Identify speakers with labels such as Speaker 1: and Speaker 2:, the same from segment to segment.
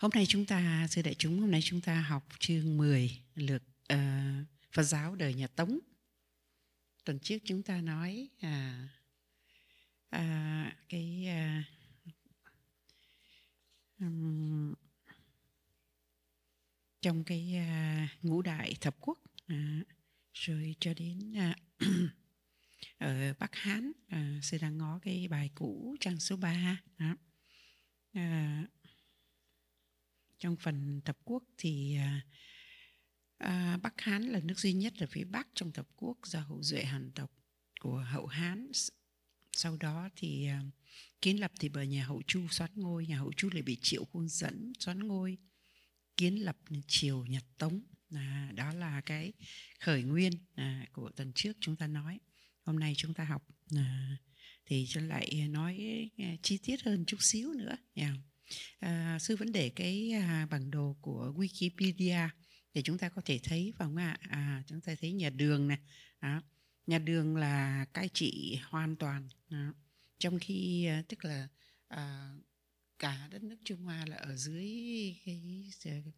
Speaker 1: Hôm nay chúng ta, sư đại chúng, hôm nay chúng ta học chương 10 lược uh, Phật giáo đời nhà Tống. Tuần trước chúng ta nói à, à, cái à, um, trong cái à, ngũ đại thập quốc à, rồi cho đến à, ở Bắc Hán à, sư đang ngó cái bài cũ trang số 3 đó. À phần thập quốc thì à, à, Bắc Hán là nước duy nhất ở phía Bắc trong thập quốc do hậu duệ Hàn tộc của hậu Hán. Sau đó thì à, kiến lập thì bởi nhà hậu Chu xoán ngôi, nhà hậu Chu lại bị triệu khuôn dẫn xoán ngôi, kiến lập triều Nhật Tống. À, đó là cái khởi nguyên à, của tuần trước chúng ta nói. Hôm nay chúng ta học à, thì cho lại nói à, chi tiết hơn chút xíu nữa. Yeah à, sư vẫn để cái à, bản đồ của wikipedia để chúng ta có thể thấy phải không ạ à, chúng ta thấy nhà đường này đó. nhà đường là cai trị hoàn toàn đó. trong khi à, tức là à, cả đất nước trung hoa là ở dưới cái, cái à,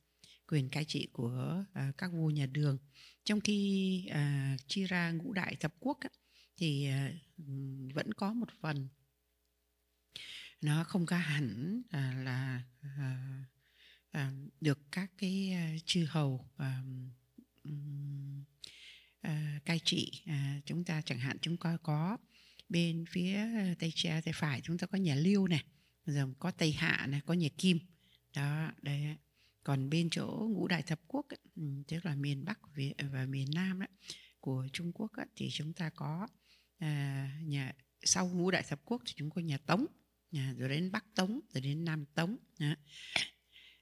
Speaker 1: quyền cai trị của à, các vua nhà đường trong khi à, chia ra ngũ đại thập quốc á, thì à, vẫn có một phần nó không có hẳn à, là à, à, được các cái à, chư hầu à, à, cai trị à, chúng ta chẳng hạn chúng ta có bên phía tây tre tây phải chúng ta có nhà liêu này rồi có tây hạ này có nhà kim đó đấy còn bên chỗ ngũ đại thập quốc ấy, ừ, tức là miền bắc à, và miền nam ấy, của trung quốc ấy, thì chúng ta có à, nhà sau ngũ đại thập quốc thì chúng có nhà tống rồi đến bắc tống rồi đến nam tống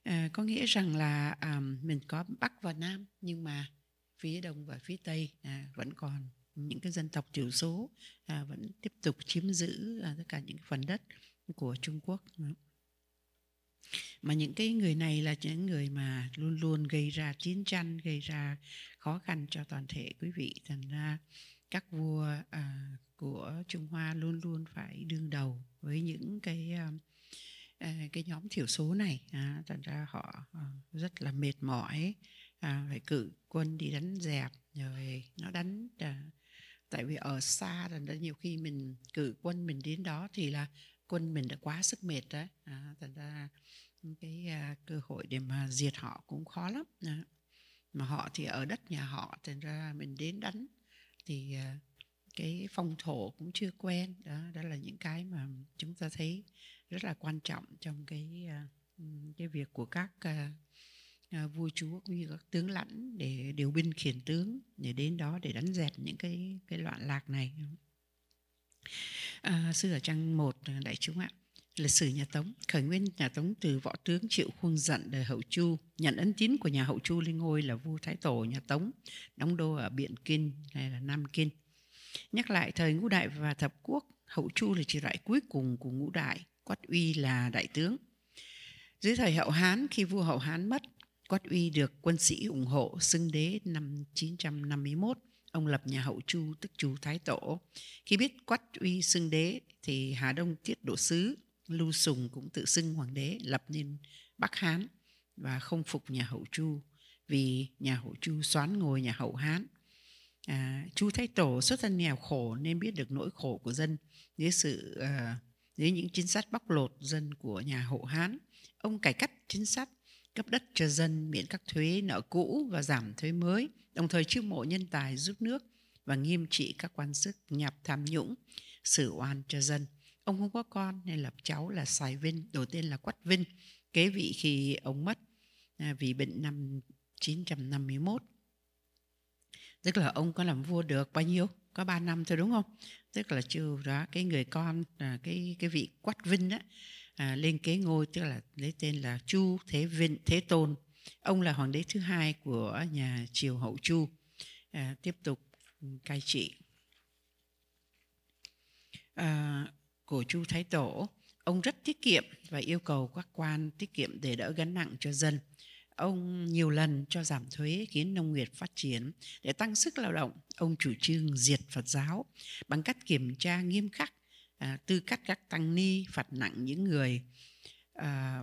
Speaker 1: à. có nghĩa rằng là à, mình có bắc và nam nhưng mà phía đông và phía tây à, vẫn còn những cái dân tộc thiểu số à, vẫn tiếp tục chiếm giữ à, tất cả những phần đất của Trung Quốc ừ. mà những cái người này là những người mà luôn luôn gây ra chiến tranh gây ra khó khăn cho toàn thể quý vị thành ra các vua à, của Trung Hoa luôn luôn phải đương đầu với những cái ờ, ờ, cái nhóm thiểu số này à, thành ra họ ờ, rất là mệt mỏi à, phải cử quân đi đánh dẹp rồi nó đánh tại vì ở xa thành ra nhiều khi mình cử quân mình đến đó thì là quân mình đã quá sức mệt đấy à, thành ra cái cơ hội để mà diệt họ cũng khó lắm mà họ thì ở đất nhà họ thành ra mình đến đánh thì à, cái phong thổ cũng chưa quen đó đó là những cái mà chúng ta thấy rất là quan trọng trong cái à, cái việc của các à, à, vua chúa cũng như các tướng lãnh để điều binh khiển tướng để đến đó để đánh dẹp những cái cái loạn lạc này à, sư ở trang một đại chúng ạ lịch sử nhà tống khởi nguyên nhà tống từ võ tướng triệu khuôn dận đời hậu chu nhận ấn tín của nhà hậu chu lên ngôi là vua thái tổ nhà tống đóng đô ở biện kinh hay là nam kinh Nhắc lại thời ngũ đại và thập quốc, Hậu Chu là triều đại cuối cùng của ngũ đại, Quát Uy là đại tướng. Dưới thời Hậu Hán, khi vua Hậu Hán mất, Quát Uy được quân sĩ ủng hộ xưng đế năm 951. Ông lập nhà Hậu Chu tức chú Thái Tổ. Khi biết Quát Uy xưng đế thì Hà Đông Tiết Độ Sứ Lưu Sùng cũng tự xưng hoàng đế lập nên Bắc Hán và không phục nhà Hậu Chu vì nhà Hậu Chu xoán ngôi nhà Hậu Hán à, chú thái tổ xuất thân nghèo khổ nên biết được nỗi khổ của dân dưới sự à, dưới những chính sách bóc lột dân của nhà hộ hán ông cải cách chính sách cấp đất cho dân miễn các thuế nợ cũ và giảm thuế mới đồng thời chiêu mộ nhân tài giúp nước và nghiêm trị các quan sức nhập tham nhũng xử oan cho dân ông không có con nên lập cháu là sài vinh đổi tên là quách vinh kế vị khi ông mất à, vì bệnh năm 951 tức là ông có làm vua được bao nhiêu có 3 năm thôi đúng không tức là trừ đó cái người con à, cái cái vị quách vinh á à, lên kế ngôi tức là lấy tên là chu thế vinh thế tôn ông là hoàng đế thứ hai của nhà triều hậu chu à, tiếp tục ừ, cai trị à, của chu thái tổ ông rất tiết kiệm và yêu cầu các quan tiết kiệm để đỡ gánh nặng cho dân Ông nhiều lần cho giảm thuế khiến nông nghiệp phát triển. Để tăng sức lao động, ông chủ trương diệt Phật giáo bằng cách kiểm tra nghiêm khắc à, tư cách các tăng ni phạt nặng những người à,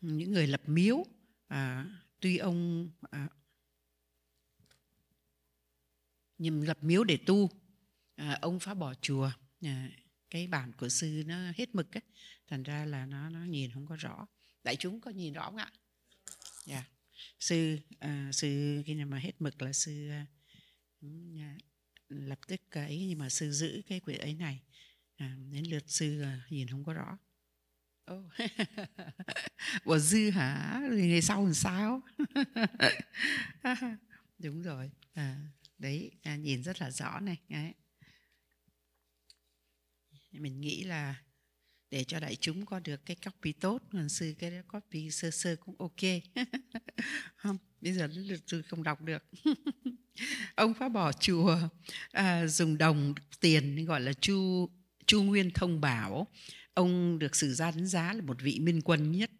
Speaker 1: những người lập miếu à, tuy ông à, nhưng lập miếu để tu à, ông phá bỏ chùa à, cái bản của sư nó hết mực ấy. thành ra là nó nó nhìn không có rõ đại chúng có nhìn rõ không ạ dạ yeah. sư uh, sư khi nào mà hết mực là sư uh, lập tức cái nhưng mà sư giữ cái quyển ấy này à, đến lượt sư uh, nhìn không có rõ oh. bỏ dư hả rồi ngày sau làm sao đúng rồi à, đấy à, nhìn rất là rõ này đấy. mình nghĩ là để cho đại chúng có được cái copy tốt còn sư cái copy sơ sơ cũng ok không bây giờ lực sư không đọc được ông phá bỏ chùa à, dùng đồng tiền gọi là chu chu nguyên thông bảo ông được sử gia đánh giá là một vị minh quân nhất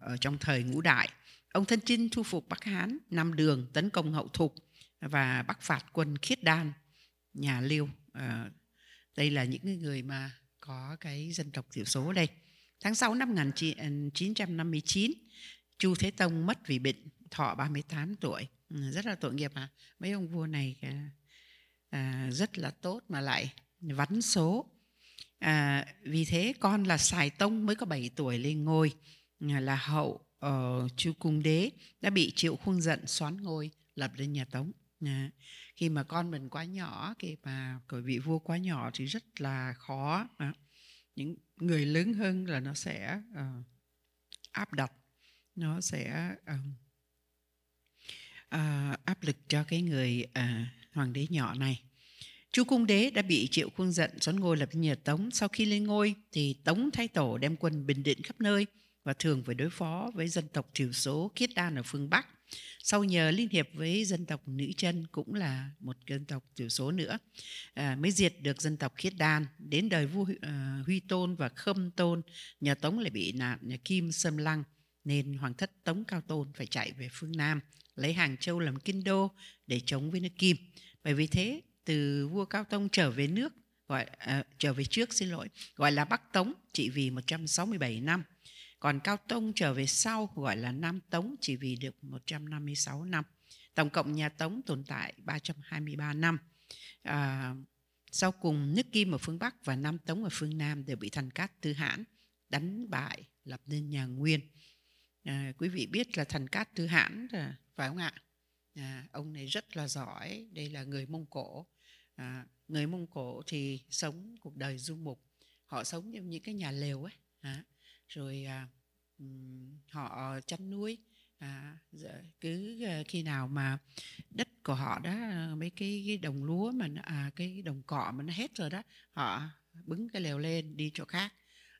Speaker 1: ở trong thời ngũ đại ông thân chinh thu phục bắc hán nam đường tấn công hậu thục và bắc phạt quân khiết đan nhà liêu à, đây là những người mà có cái dân tộc thiểu số ở đây. Tháng 6 năm 1959, Chu Thế Tông mất vì bệnh, thọ 38 tuổi. Ừ, rất là tội nghiệp à. Mấy ông vua này à, à, rất là tốt mà lại vắn số. À, vì thế con là Sài Tông mới có 7 tuổi lên ngôi à, là hậu uh, Chu Cung Đế đã bị Triệu Khuông giận xoán ngôi lập lên nhà Tống. À, khi mà con mình quá nhỏ khi mà cõi vị vua quá nhỏ thì rất là khó à, những người lớn hơn là nó sẽ uh, áp đặt nó sẽ uh, uh, áp lực cho cái người uh, hoàng đế nhỏ này Chu Cung Đế đã bị Triệu Khuông giận xoắn ngôi lập nhà Tống. Sau khi lên ngôi thì Tống Thái tổ đem quân bình định khắp nơi và thường phải đối phó với dân tộc thiểu số Kiết Đan ở phương Bắc sau nhờ liên hiệp với dân tộc nữ chân cũng là một dân tộc thiểu số nữa à, mới diệt được dân tộc khiết đan đến đời vua uh, huy tôn và khâm tôn nhà tống lại bị nạn nhà kim xâm lăng nên hoàng thất tống cao tôn phải chạy về phương nam lấy hàng châu làm kinh đô để chống với nước kim bởi vì thế từ vua cao tông trở về nước gọi à, trở về trước xin lỗi gọi là bắc tống trị vì 167 năm còn Cao Tông trở về sau gọi là Nam Tống chỉ vì được 156 năm. Tổng cộng nhà Tống tồn tại 323 năm. À, sau cùng nước Kim ở phương Bắc và Nam Tống ở phương Nam đều bị Thành Cát Tư Hãn đánh bại lập nên nhà Nguyên. À, quý vị biết là Thành Cát Tư Hãn phải không ạ? À, ông này rất là giỏi, đây là người Mông Cổ. À, người Mông Cổ thì sống cuộc đời du mục, họ sống trong những cái nhà lều ấy. À, rồi à, họ chăn nuôi à, cứ ờ, khi nào mà đất của họ đó ờ, mấy cái, cái đồng lúa mà à, cái đồng cỏ mà nó hết rồi đó họ bứng cái lều lên đi chỗ khác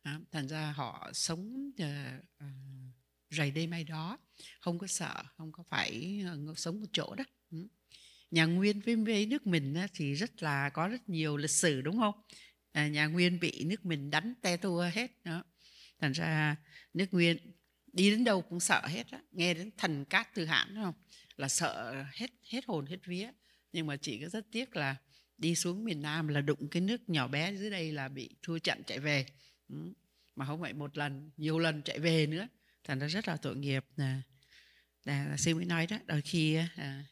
Speaker 1: à, thành ra họ sống à, ờ, à, rày đêm ai đó không có sợ không có phải sống một chỗ đó ừ. nhà nguyên với, với nước mình thì rất là có rất nhiều lịch sử đúng không à, nhà nguyên bị nước mình đánh te tua hết đó thành ra nước nguyên đi đến đâu cũng sợ hết á nghe đến thần cát từ hãn không là sợ hết hết hồn hết vía nhưng mà chị có rất tiếc là đi xuống miền Nam là đụng cái nước nhỏ bé dưới đây là bị thua trận chạy về ừ. mà không phải một lần nhiều lần chạy về nữa thành ra rất là tội nghiệp nè là sư mới nói đó đôi khi à,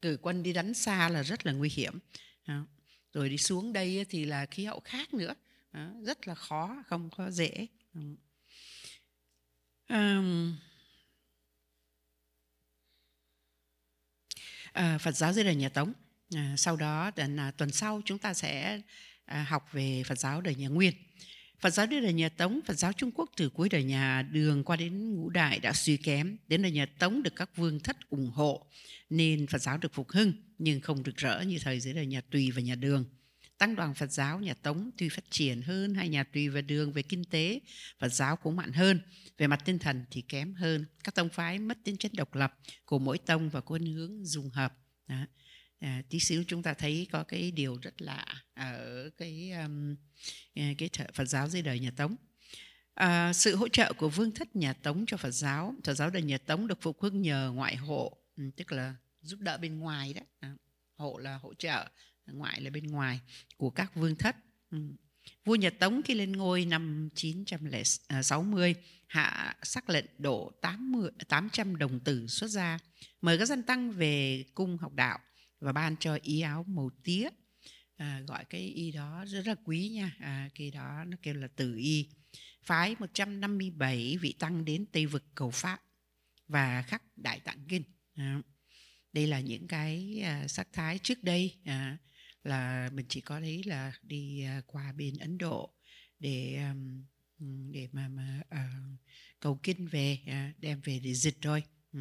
Speaker 1: cử quân đi đánh xa là rất là nguy hiểm à, rồi đi xuống đây thì là khí hậu khác nữa à, rất là khó không có dễ À, Phật giáo dưới đời nhà Tống. À, sau đó à, tuần sau chúng ta sẽ học về Phật giáo đời nhà Nguyên. Phật giáo dưới đời nhà Tống, Phật giáo Trung Quốc từ cuối đời nhà Đường qua đến ngũ đại đã suy kém, đến đời nhà Tống được các vương thất ủng hộ nên Phật giáo được phục hưng nhưng không được rỡ như thời dưới đời nhà Tùy và nhà Đường. Tăng đoàn Phật giáo nhà Tống tuy phát triển hơn hay nhà tùy và đường về kinh tế, Phật giáo cũng mạnh hơn, về mặt tinh thần thì kém hơn. Các tông phái mất tính chất độc lập của mỗi tông và quân hướng dùng hợp. Đó. À, tí xíu chúng ta thấy có cái điều rất lạ ở cái um, à, cái Phật giáo dưới đời nhà Tống. À, sự hỗ trợ của vương thất nhà Tống cho Phật giáo, Phật giáo đời nhà Tống được phục hưng nhờ ngoại hộ, ừ, tức là giúp đỡ bên ngoài đó. À, hộ là hỗ trợ ngoại là bên ngoài của các vương thất ừ. vua Nhật Tống khi lên ngôi năm 960 à, hạ sắc lệnh đổ 80, 800 đồng tử xuất gia mời các dân tăng về cung học đạo và ban cho y áo màu tía à, gọi cái y đó rất là quý nha à, cái đó nó kêu là tử y phái 157 vị tăng đến Tây vực cầu pháp và khắc đại tạng kinh à, đây là những cái à, sắc thái trước đây à, là mình chỉ có thấy là đi à, qua bên Ấn Độ để để mà mà uh, cầu kinh về uh, đem về để dịch thôi. Ừ.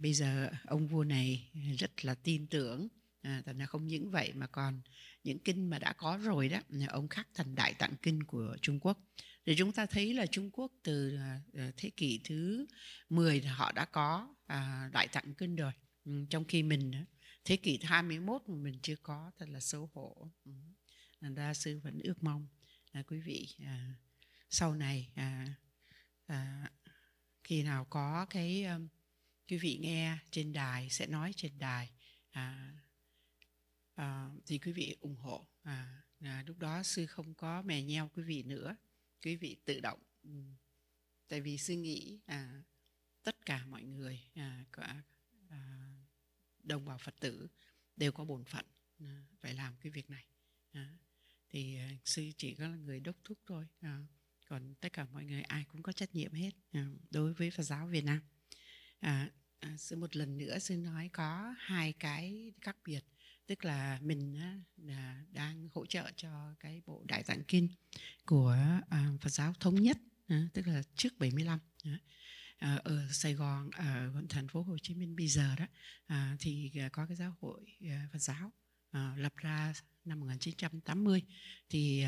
Speaker 1: bây giờ ông vua này rất là tin tưởng à, thành ra không những vậy mà còn những kinh mà đã có rồi đó ông khắc thành đại tạng kinh của Trung Quốc thì chúng ta thấy là Trung Quốc từ ờ, thế kỷ thứ 10 họ đã có à, đại tạng kinh rồi trong khi mình thế kỷ 21 mà mình chưa có thật là xấu hổ thành ừ. sư vẫn ước mong là quý vị à, sau này à, à, khi nào có cái um, quý vị nghe trên đài sẽ nói trên đài à, à, thì quý vị ủng hộ à, à, lúc đó sư không có mè nheo quý vị nữa quý vị tự động ừ. tại vì sư nghĩ à, tất cả mọi người à, có, à, đồng bào phật tử đều có bổn phận à, phải làm cái việc này à. thì à, sư chỉ có là người đốc thúc thôi còn tất cả mọi người ai cũng có trách nhiệm hết đối với phật giáo việt nam sư một lần nữa sư nói có hai cái khác biệt tức là mình đang hỗ trợ cho cái bộ đại tạng kinh của Phật giáo thống nhất tức là trước 75 mươi Ờ, ở Sài Gòn ở ờ, thành phố Hồ Chí Minh bây giờ đó ờ, thì có cái giáo hội Phật giáo lập ra năm 1980 thì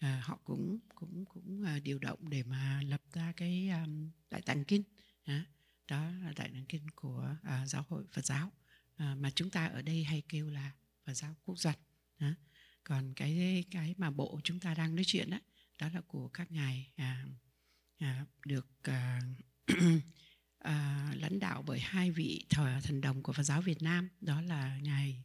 Speaker 1: họ cũng cũng cũng điều động để mà lập ra cái đại tạng kinh đó là đại tạng kinh của giáo hội Phật giáo mà chúng ta ở đây hay kêu là Phật giáo quốc dân còn cái cái mà bộ chúng ta đang nói chuyện đó đó là của các ngài à, à, được à, à, lãnh đạo bởi hai vị thờ thần đồng của Phật giáo Việt Nam đó là ngài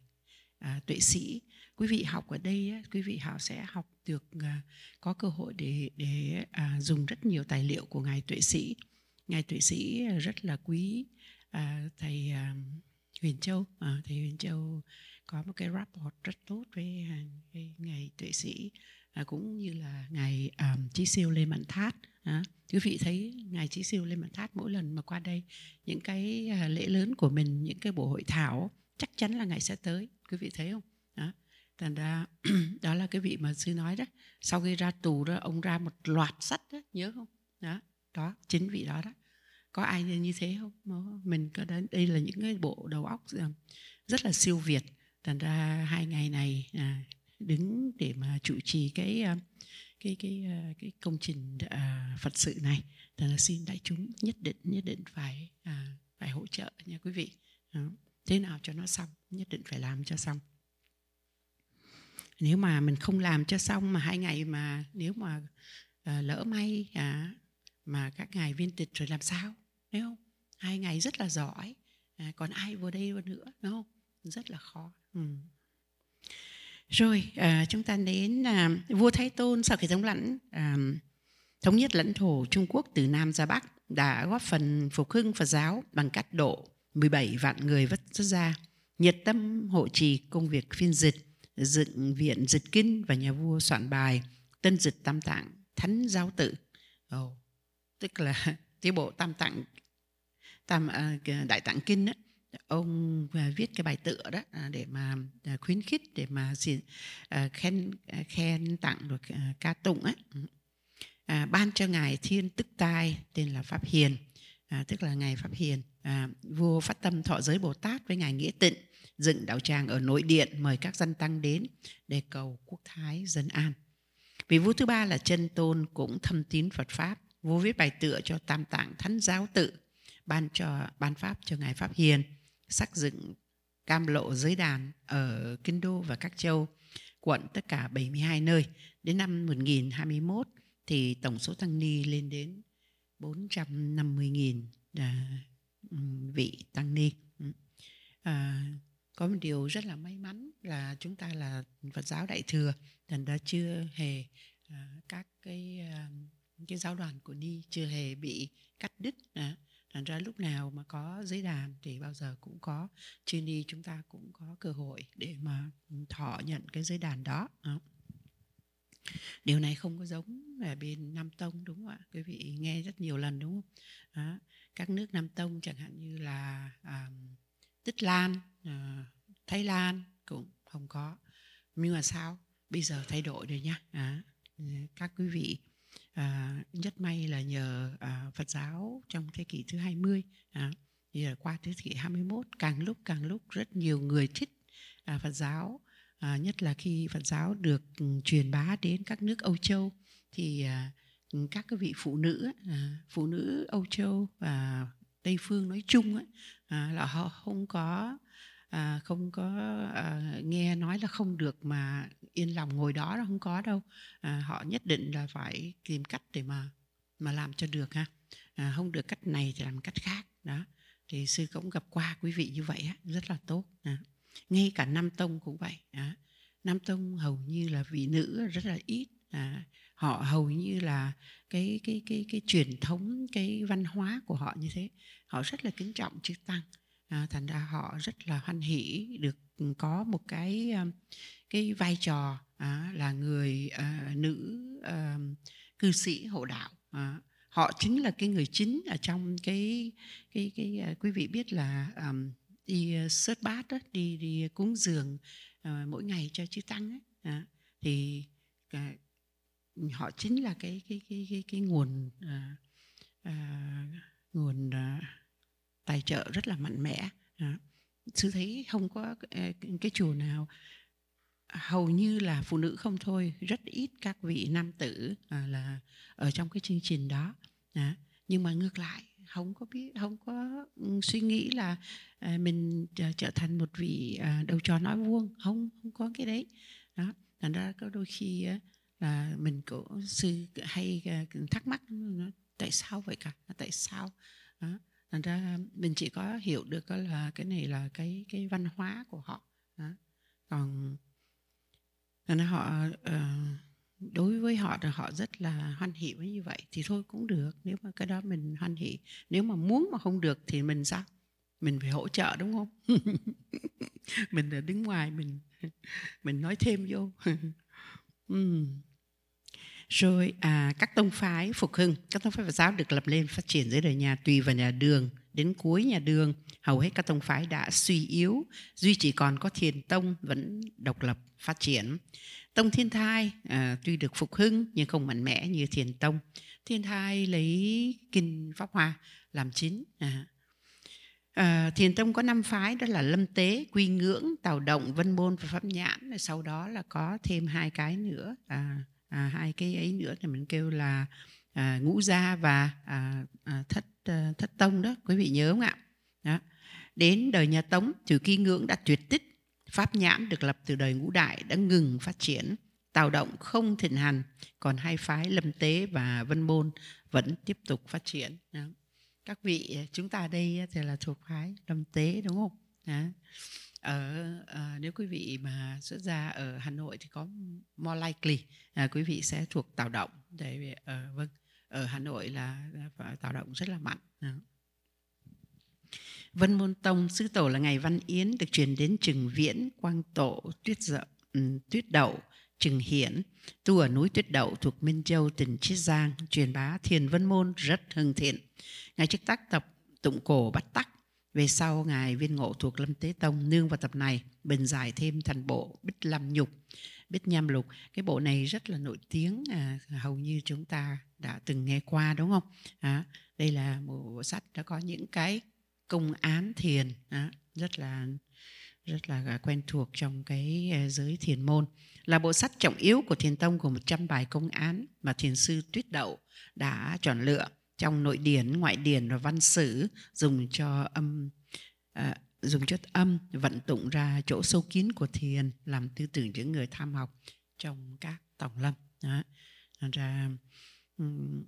Speaker 1: à, tuệ sĩ quý vị học ở đây quý vị họ sẽ học được à, có cơ hội để để à, dùng rất nhiều tài liệu của ngài tuệ sĩ ngài tuệ sĩ rất là quý à, thầy à, Huyền Châu à, thầy Huyền Châu có một cái rapport rất tốt với, à, với ngài tuệ sĩ à, cũng như là ngài à, Chí Siêu Lê Mạnh Thát à, quý vị thấy ngài chí siêu lên mặt thát mỗi lần mà qua đây những cái à, lễ lớn của mình những cái buổi hội thảo chắc chắn là ngài sẽ tới quý vị thấy không đó thành ra đó là cái vị mà sư nói đó sau khi ra tù đó ông ra một loạt sách đó nhớ không đó đó chính vị đó đó có ai như thế không mình có đến đây là những cái bộ đầu óc à, rất là siêu việt thành ra hai ngày này à, đứng để mà chủ trì cái cái cái ờ, cái công trình à, Phật sự này thì xin đại chúng nhất định nhất định phải à, phải hỗ trợ nha quý vị thế nào cho nó xong nhất định phải làm cho xong nếu mà mình không làm cho xong mà hai ngày mà nếu mà ờ, lỡ may à, mà các ngài viên tịch rồi làm sao thấy không hai ngày rất là giỏi còn ai vô đây nữa đúng không rất là khó ừ. Rồi à, chúng ta đến à, vua Thái Tôn sau khi thống lãnh à, thống nhất lãnh thổ Trung Quốc từ Nam ra Bắc đã góp phần phục hưng Phật giáo bằng cách độ 17 vạn người vất xuất gia, nhiệt tâm hộ trì công việc phiên dịch, dựng viện dịch kinh và nhà vua soạn bài tân dịch tam tạng thánh giáo tự. oh, tức là tiến bộ tam tạng tam à, đại tạng kinh đó ông à, viết cái bài tựa đó à, để mà à, khuyến khích để mà khen khen tặng được ca tụng ấy ừ. ban cho ngài thiên tức tai tên là pháp hiền tức là ngài pháp hiền vua phát tâm thọ giới bồ tát với ngài nghĩa tịnh dựng đạo tràng ở nội điện mời các dân tăng đến để cầu quốc thái dân an vị vua thứ ba là chân tôn cũng thâm tín phật pháp vua viết bài tựa cho tam tạng thánh giáo tự ban cho ban pháp cho ngài pháp hiền sắc dựng cam lộ giới đàn ở Kinh Đô và các châu quận tất cả 72 nơi. Đến năm 1021 thì tổng số tăng ni lên đến 450.000 à, ừ, vị tăng ni. Ừ. À, có một điều rất là may mắn là chúng ta là Phật giáo Đại thừa, thành ra chưa hề à, các cái à, cái giáo đoàn của ni chưa hề bị cắt đứt. À, thành ra lúc nào mà có giới đàn thì bao giờ cũng có chuyên đi chúng ta cũng có cơ hội để mà thọ nhận cái giới đàn đó điều này không có giống ở bên nam tông đúng không ạ quý vị nghe rất nhiều lần đúng không đó. các nước nam tông chẳng hạn như là à, tích lan à, thái lan cũng không có nhưng mà sao bây giờ thay đổi rồi nha à, các quý vị à, rất may là nhờ à, Phật giáo trong thế kỷ thứ 20 à, thì là qua thế kỷ 21 càng lúc càng lúc rất nhiều người thích à, Phật giáo à, nhất là khi Phật giáo được ừ, truyền bá đến các nước Âu Châu thì à, ừ, các cái vị phụ nữ à, phụ nữ Âu Châu và Tây phương nói chung á, à, là họ không có à, không có à, nghe nói là không được mà yên lòng ngồi đó là không có đâu à, họ nhất định là phải tìm cách để mà mà làm cho được ha à, không được cách này thì làm cách khác đó thì sư cũng gặp qua quý vị như vậy rất là tốt à. ngay cả nam tông cũng vậy à. nam tông hầu như là vị nữ rất là ít à, họ hầu như là cái cái cái cái truyền thống cái văn hóa của họ như thế họ rất là kính trọng chư tăng à, thành ra họ rất là hoan hỷ được có một cái à, cái vai trò à, là người à, nữ à, cư sĩ hộ đạo à, họ chính là cái người chính ở trong cái cái cái à, quý vị biết là um, đi à, sớt bát đó, đi đi cúng giường à, mỗi ngày cho chư tăng ấy, à, thì à, họ chính là cái cái cái cái, cái nguồn à, à, nguồn à, tài trợ rất là mạnh mẽ đó. sư thấy không có cái chùa nào hầu như là phụ nữ không thôi rất ít các vị nam tử à, là ở trong cái chương trình đó à, nhưng mà ngược lại không có biết không có suy nghĩ là à, mình trở thành một vị à, đầu trò nói vuông không không có cái đấy đó thành ra có đôi khi á, là mình cũng sư hay à, thắc mắc tại sao vậy cả tại sao đó thành ra mình chỉ có hiểu được là cái này là cái cái văn hóa của họ đó. còn là họ ờ, đối với họ thì họ rất là hoan hỉ với như vậy thì thôi cũng được nếu mà cái đó mình hoan hỉ nếu mà muốn mà không được thì mình sao mình phải hỗ trợ đúng không mình là đứng ngoài mình mình nói thêm vô ừ rồi à, các tông phái phục hưng các tông phái phật giáo được lập lên phát triển dưới đời nhà tùy và nhà đường đến cuối nhà đường hầu hết các tông phái đã suy yếu duy chỉ còn có thiền tông vẫn độc lập phát triển tông thiên thai à, tuy được phục hưng nhưng không mạnh mẽ như thiền tông thiên thai lấy kinh pháp hoa làm chính à. À, thiền tông có năm phái đó là lâm tế quy ngưỡng tào động vân môn và pháp nhãn sau đó là có thêm hai cái nữa à, à, hai cái ấy nữa thì mình kêu là à, ngũ gia và à, à, thất à, thất tông đó quý vị nhớ không ạ đó. đến đời nhà tống trừ kỳ ngưỡng đã tuyệt tích pháp nhãn được lập từ đời ngũ đại đã ngừng phát triển tào động không thịnh hành còn hai phái lâm tế và vân môn vẫn tiếp tục phát triển đó. các vị à, chúng ta đây thì là thuộc phái lâm tế đúng không đó ở ờ, à, ờ, nếu quý vị mà xuất gia ở Hà Nội thì có more likely là quý vị sẽ thuộc tạo động để ở ờ, vâng ở Hà Nội là, là tạo động rất là mạnh à. Vân Môn Tông sư tổ là ngày Văn Yến được truyền đến Trừng Viễn, Quang Tổ, Tuyết Dậu, ừ, Tuyết Đậu, Trừng Hiển, tu ở núi Tuyết Đậu thuộc Minh Châu, tỉnh Chiết Giang, truyền bá thiền Vân Môn rất hưng thiện. Ngài chức tác tập tụng cổ bắt tắc về sau, Ngài viên ngộ thuộc Lâm Tế Tông nương vào tập này, bình giải thêm thành bộ Bích Lâm Nhục, Bích Nham Lục. Cái bộ này rất là nổi tiếng, à, hầu như chúng ta đã từng nghe qua đúng không? À, đây là một bộ sách đã có những cái công án thiền à, rất là rất là à, quen thuộc trong cái à, giới thiền môn là bộ sách trọng yếu của thiền tông gồm 100 bài công án mà thiền sư Tuyết Đậu đã chọn lựa trong nội điển ngoại điển và văn sử dùng cho âm à, dùng chất âm vận tụng ra chỗ sâu kín của thiền làm tư tưởng những người tham học trong các tổng lâm đó. ra um,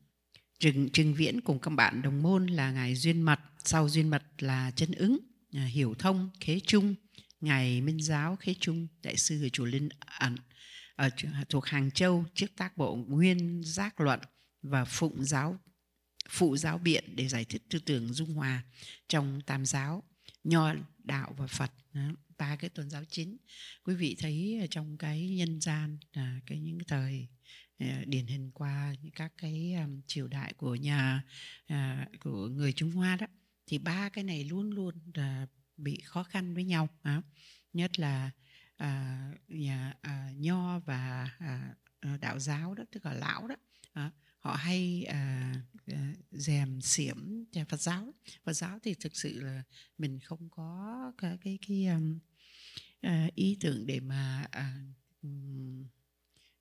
Speaker 1: Trừng, Trừng Viễn cùng các bạn đồng môn là Ngài Duyên Mật, sau Duyên Mật là Chân Ứng, à, Hiểu Thông, Khế Trung, Ngài Minh Giáo, Khế Trung, Đại sư ở Chùa Linh Ẩn, ở, à, thuộc Hàng Châu, trước tác bộ Nguyên Giác Luận và Phụng Giáo phụ giáo biện để giải thích tư tưởng dung hòa trong tam giáo nho đạo và phật ba cái tôn giáo chính quý vị thấy trong cái nhân gian à, cái những thời à, điển hình qua các cái à, triều đại của nhà của người Trung Hoa đó thì ba cái này luôn luôn bị khó khăn với nhau nhất là nhà nho và đạo giáo đó tức là lão đó họ hay à, à rèm xiểm Phật giáo Phật giáo thì thực sự là mình không có cái cái, cái um, à, ý tưởng để mà à,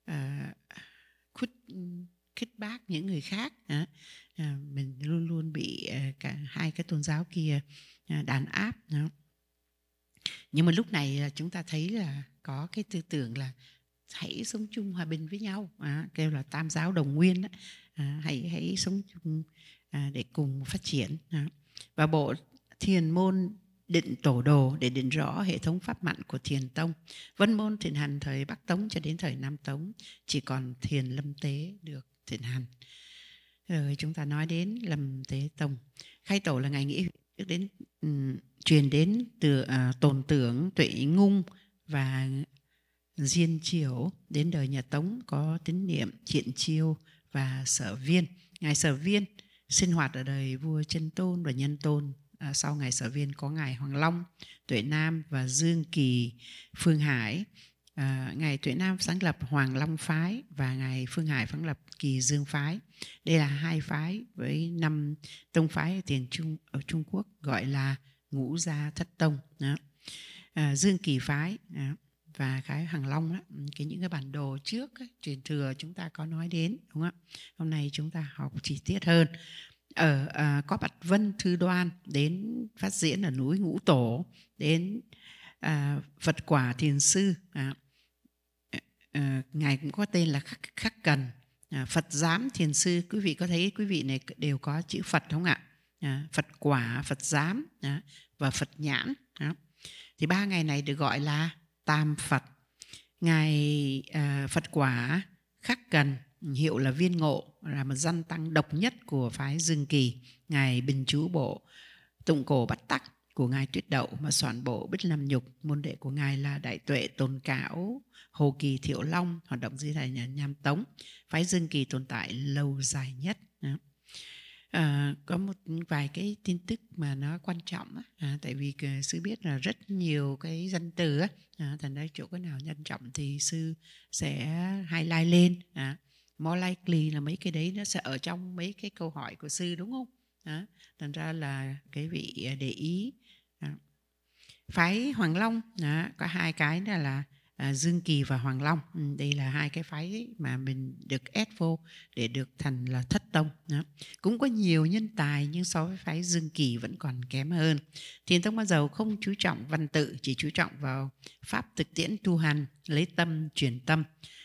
Speaker 1: à, khích khích bác những người khác à, mình luôn luôn bị à, cả hai cái tôn giáo kia đàn áp nhưng mà lúc này chúng ta thấy là có cái tư tưởng là hãy sống chung hòa bình với nhau à, kêu là tam giáo đồng nguyên đó. À, hãy hãy sống chung à, để cùng phát triển à. và bộ thiền môn định tổ đồ để định rõ hệ thống pháp mặn của thiền tông vân môn thiền hành thời bắc tống cho đến thời nam tống chỉ còn thiền lâm tế được thiền hành rồi ờ, chúng ta nói đến lâm tế tông khai tổ là ngày nghỉ trước đến um, truyền đến từ uh, tồn tưởng tuệ ngung và Diên Triều đến đời nhà Tống có tín niệm Triện Chiêu và Sở Viên. Ngài Sở Viên sinh hoạt ở đời vua chân Tôn và Nhân Tôn. À, sau ngài Sở Viên có ngài Hoàng Long, Tuệ Nam và Dương Kỳ Phương Hải. À, ngài Tuệ Nam sáng lập Hoàng Long phái và ngài Phương Hải sáng lập Kỳ Dương phái. Đây là hai phái với năm tông phái ở tiền Trung ở Trung Quốc gọi là Ngũ Gia Thất Tông. Đó. À, Dương Kỳ phái. Đó và cái hàng long á, ừ, cái những cái bản đồ trước á, truyền thừa chúng ta có nói đến đúng không ạ hôm nay chúng ta học chi tiết hơn ở à, có bạch vân thư đoan đến phát diễn ở núi ngũ tổ đến à, vật quả thiền sư à, à, ngài cũng có tên là khắc khắc cần à, phật giám thiền sư quý vị có thấy quý vị này đều có chữ phật không ạ à, phật quả phật giám à, và phật nhãn à. thì ba ngày này được gọi là tam phật ngài à, phật quả khắc cần hiệu là viên ngộ là một dân tăng độc nhất của phái dương kỳ ngài bình chú bộ tụng cổ bắt tắc của ngài tuyết đậu mà soạn bộ bích lâm nhục môn đệ của ngài là đại tuệ tôn cảo hồ kỳ thiệu long hoạt động dưới thời nhà nham tống phái dương kỳ tồn tại lâu dài nhất Đó à, có một vài cái tin tức mà nó quan trọng à, tại vì ờ, sư biết là rất nhiều cái danh từ á, à, thành ra chỗ cái nào nhân trọng thì sư sẽ highlight lên à, more likely là mấy cái đấy nó sẽ ở trong mấy cái câu hỏi của sư đúng không à, thành ra là cái vị để ý à. phái hoàng long à, có hai cái là là À, Dương Kỳ và Hoàng Long ừ, đây là hai cái phái mà mình được ép vô để được thành là thất tông cũng có nhiều nhân tài nhưng so với phái Dương Kỳ vẫn còn kém hơn thiền tông bao giờ không chú trọng văn tự chỉ chú trọng vào pháp thực tiễn tu hành lấy tâm truyền tâm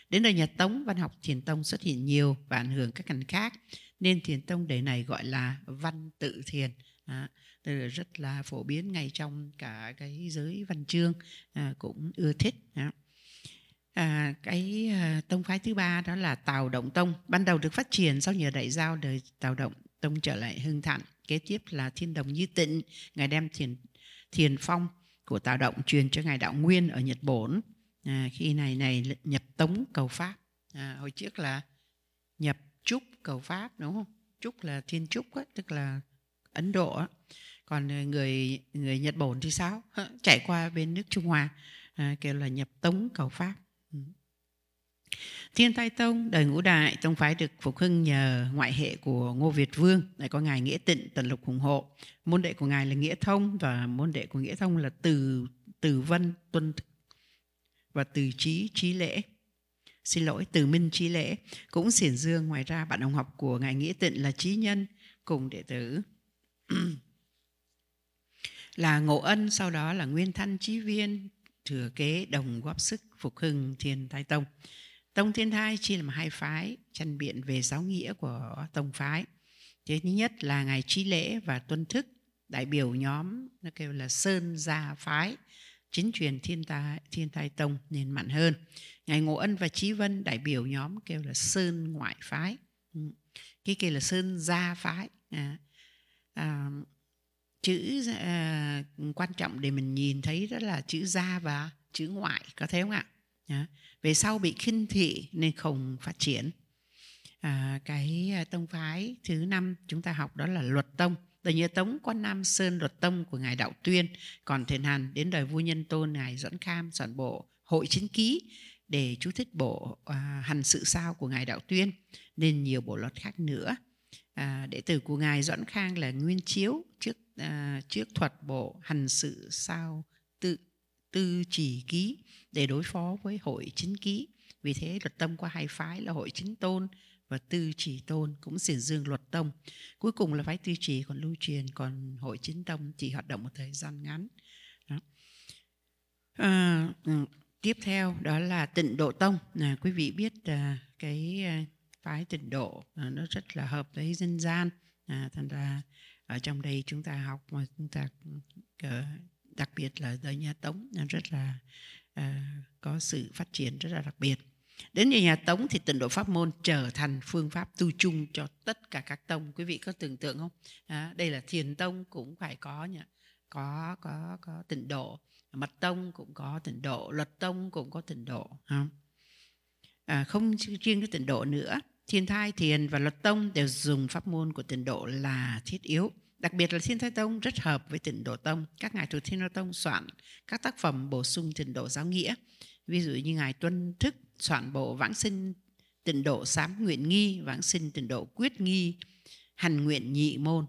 Speaker 1: đến đời nhà Tống văn học thiền tông xuất hiện nhiều và ảnh hưởng các ngành khác nên thiền tông đời này gọi là văn tự thiền à, rất là phổ biến ngay trong cả cái giới văn chương à, cũng ưa thích à. À, cái à, tông phái thứ ba đó là tào động tông ban đầu được phát triển sau nhờ đại giao đời tào động tông trở lại hưng thạnh kế tiếp là thiên đồng như tịnh ngài đem thiền thiền phong của tào động truyền cho ngài đạo nguyên ở nhật bổn à, khi này này nhập tống cầu pháp à, hồi trước là nhập trúc cầu pháp đúng không trúc là thiên trúc á, tức là Ấn Độ còn ờ, người người Nhật Bản thì sao chạy qua bên nước Trung Hoa à, kêu là nhập tống cầu Pháp ừ. Thiên Thai Tông, đời ngũ đại, tông phái được phục hưng nhờ ngoại hệ của Ngô Việt Vương, lại có ngài Nghĩa Tịnh, Tần Lục ủng Hộ. Môn đệ của ngài là Nghĩa Thông và môn đệ của Nghĩa Thông là Từ Từ Vân Tuân và Từ Trí Trí Lễ. Xin lỗi, Từ Minh Trí Lễ cũng xỉn dương. Ngoài ra bạn đồng học của ngài Nghĩa Tịnh là Trí Nhân cùng đệ tử là Ngộ Ân sau đó là Nguyên Thanh Chí Viên thừa kế đồng góp sức phục hưng Thiên Thái Tông. Tông Thiên thai chia làm hai phái, tranh biện về giáo nghĩa của tông phái. Thế thứ nhất là ngày trí lễ và tuân thức, đại biểu nhóm nó kêu là Sơn Gia Phái, chính truyền Thiên Thái, thiên thái Tông nên mặn hơn. Ngài Ngộ Ân và Trí Vân đại biểu nhóm kêu là Sơn Ngoại Phái. Ừ. Cái kia là Sơn Gia Phái. À, à, chữ à, quan trọng để mình nhìn thấy đó là chữ gia và chữ ngoại có thấy không ạ à, về sau bị khinh thị nên không phát triển à, cái à, tông phái thứ năm chúng ta học đó là luật tông từ nhà tống có nam sơn luật tông của ngài đạo tuyên còn thiền hàn đến đời vua nhân tôn ngài dẫn kham soạn bộ hội chính ký để chú thích bộ à, hành sự sao của ngài đạo tuyên nên nhiều bộ luật khác nữa à, đệ tử của ngài doãn khang là nguyên chiếu trước à, trước thuật bộ hành sự sao tự tư chỉ ký để đối phó với hội chính ký vì thế luật tâm có hai phái là hội chính tôn và tư chỉ tôn cũng xỉn dương luật tông cuối cùng là phái tư chỉ còn lưu truyền còn hội chính tông chỉ hoạt động một thời gian ngắn đó. À, ừ, tiếp theo đó là tịnh độ tông à, quý vị biết à, cái à, phái tịnh độ à, nó rất là hợp với dân gian à, thành ra ở trong đây chúng ta học mà chúng ta ờ, đặc biệt là đời nhà tống rất là à, có sự phát triển rất là đặc biệt đến nhà, nhà tống thì tịnh độ pháp môn trở thành phương pháp tu chung cho tất cả các tông quý vị có tưởng tượng không à, đây là thiền tông cũng phải có nhỉ có có có tịnh độ mật tông cũng có tịnh độ luật tông cũng có tịnh độ không à, không riêng cái tịnh độ nữa Thiền thai, thiền và luật tông đều dùng pháp môn của tịnh độ là thiết yếu. Đặc biệt là Thiên Thái Tông rất hợp với tịnh độ tông. Các ngài thuộc Thiên Thái Tông soạn các tác phẩm bổ sung tịnh độ giáo nghĩa. Ví dụ như ngài Tuân Thức soạn bộ Vãng Sinh tịnh độ sám nguyện nghi, vãng sinh tịnh độ quyết nghi, hành nguyện nhị môn.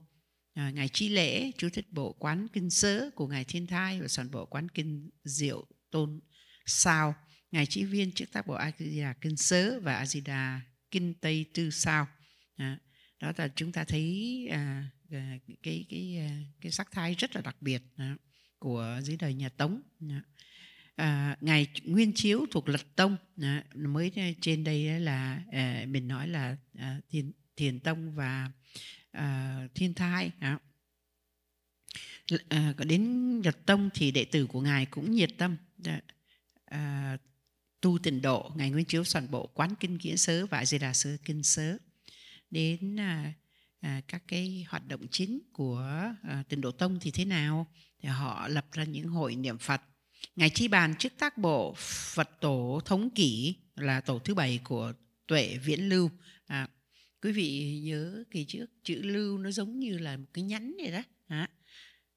Speaker 1: À, ngài Chi Lễ chú thích bộ quán kinh sớ của ngài Thiên Thai và soạn bộ quán kinh diệu tôn sao. Ngài Chi Viên trước tác bộ A Di Đà kinh sớ và A Di Đà kinh tây tư sao à, đó là chúng ta thấy à, à cái cái à, cái, sắc thái rất là đặc biệt à, của dưới đời nhà tống à, ngài nguyên chiếu thuộc lật tông à, mới trên đây là à, mình nói là à, thiền thiền tông và à, thiên thai à. À, đến lật tông thì đệ tử của ngài cũng nhiệt tâm à, tu tịnh độ ngài nguyên chiếu toàn bộ quán kinh nghĩa sớ và di đà sớ kinh sớ đến à, à, các cái hoạt động chính của à, tịnh độ tông thì thế nào thì họ lập ra những hội niệm phật ngài chi bàn trước tác bộ phật tổ thống kỷ là tổ thứ bảy của tuệ viễn lưu à, quý vị nhớ kỳ trước chữ lưu nó giống như là một cái nhánh vậy đó à,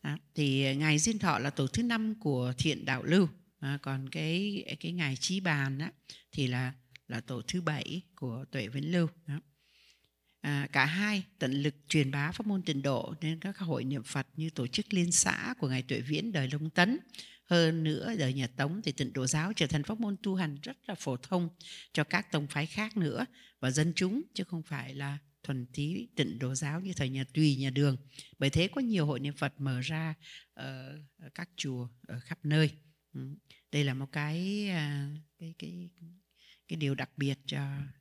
Speaker 1: à, thì ngài diên thọ là tổ thứ năm của thiện đạo lưu à, còn cái cái ngày trí bàn á, thì là là tổ thứ bảy của tuệ vĩnh lưu đó. À, cả hai tận lực truyền bá pháp môn tịnh độ nên các hội niệm Phật như tổ chức liên xã của ngài Tuệ Viễn đời Long Tấn hơn nữa đời nhà Tống thì tịnh độ giáo trở thành pháp môn tu hành rất là phổ thông cho các tông phái khác nữa và dân chúng chứ không phải là thuần tí tịnh độ giáo như thời nhà Tùy nhà Đường bởi thế có nhiều hội niệm Phật mở ra ở các chùa ở khắp nơi Ừ. đây là một cái à, cái cái cái điều đặc biệt cho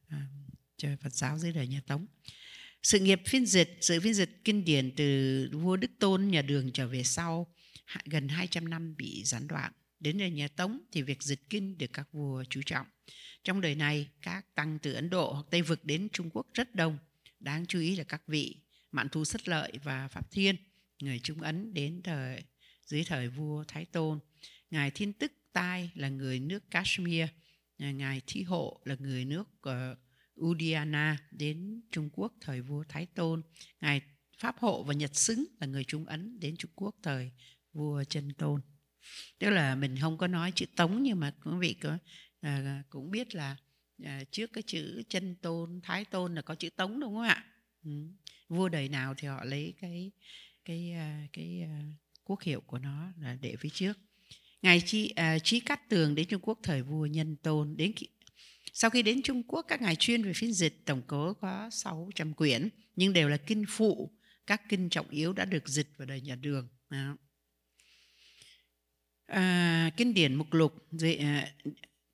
Speaker 1: à, cho Phật giáo dưới đời nhà Tống sự nghiệp phiên dịch sự phiên dịch kinh điển từ vua Đức Tôn nhà Đường trở về sau gần 200 năm bị gián đoạn đến đời nhà Tống thì việc dịch kinh được các vua chú trọng trong đời này các tăng từ Ấn Độ hoặc Tây vực đến Trung Quốc rất đông đáng chú ý là các vị Mạn Thu Sất Lợi và Pháp Thiên người Trung Ấn đến thời dưới thời vua Thái Tôn ngài thiên tức tai là người nước kashmir ngài thi hộ là người nước uh, udiana đến trung quốc thời vua thái tôn ngài pháp hộ và nhật xứng là người trung ấn đến trung quốc thời vua chân tôn tức là mình không có nói chữ tống nhưng mà quý vị có à, cũng biết là à, trước cái chữ chân tôn thái tôn là có chữ tống đúng không ạ ừ. vua đời nào thì họ lấy cái cái cái, cái quốc hiệu của nó là để phía trước ngài chi uh, trí cát tường đến trung quốc thời vua nhân tôn đến sau khi đến Trung Quốc, các ngài chuyên về phiên dịch tổng cố có 600 quyển, nhưng đều là kinh phụ, các kinh trọng yếu đã được dịch vào đời nhà đường. Đó. À, kinh điển mục lục, dưới, à,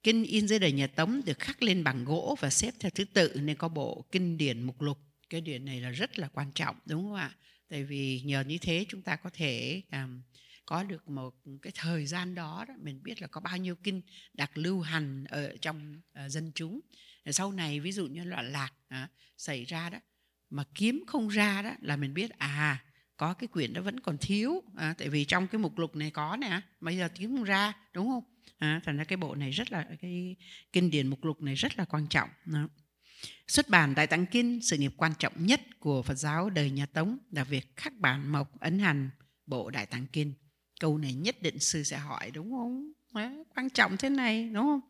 Speaker 1: kinh in dưới đời nhà Tống được khắc lên bằng gỗ và xếp theo thứ tự nên có bộ kinh điển mục lục. Cái điển này là rất là quan trọng, đúng không ạ? Tại vì nhờ như thế chúng ta có thể um, có được một cái thời gian đó, đó mình biết là có bao nhiêu kinh đặc lưu hành ở trong uh, dân chúng sau này ví dụ như loạn lạc à, xảy ra đó mà kiếm không ra đó là mình biết à có cái quyển đó vẫn còn thiếu à, tại vì trong cái mục lục này có nè bây giờ kiếm không ra đúng không à, thành ra cái bộ này rất là cái kinh điển mục lục này rất là quan trọng đó. xuất bản đại tạng kinh sự nghiệp quan trọng nhất của phật giáo đời nhà tống là việc khắc bản mộc ấn hành bộ đại tạng kinh câu này nhất định sư sẽ hỏi đúng không Đó, quan trọng thế này đúng không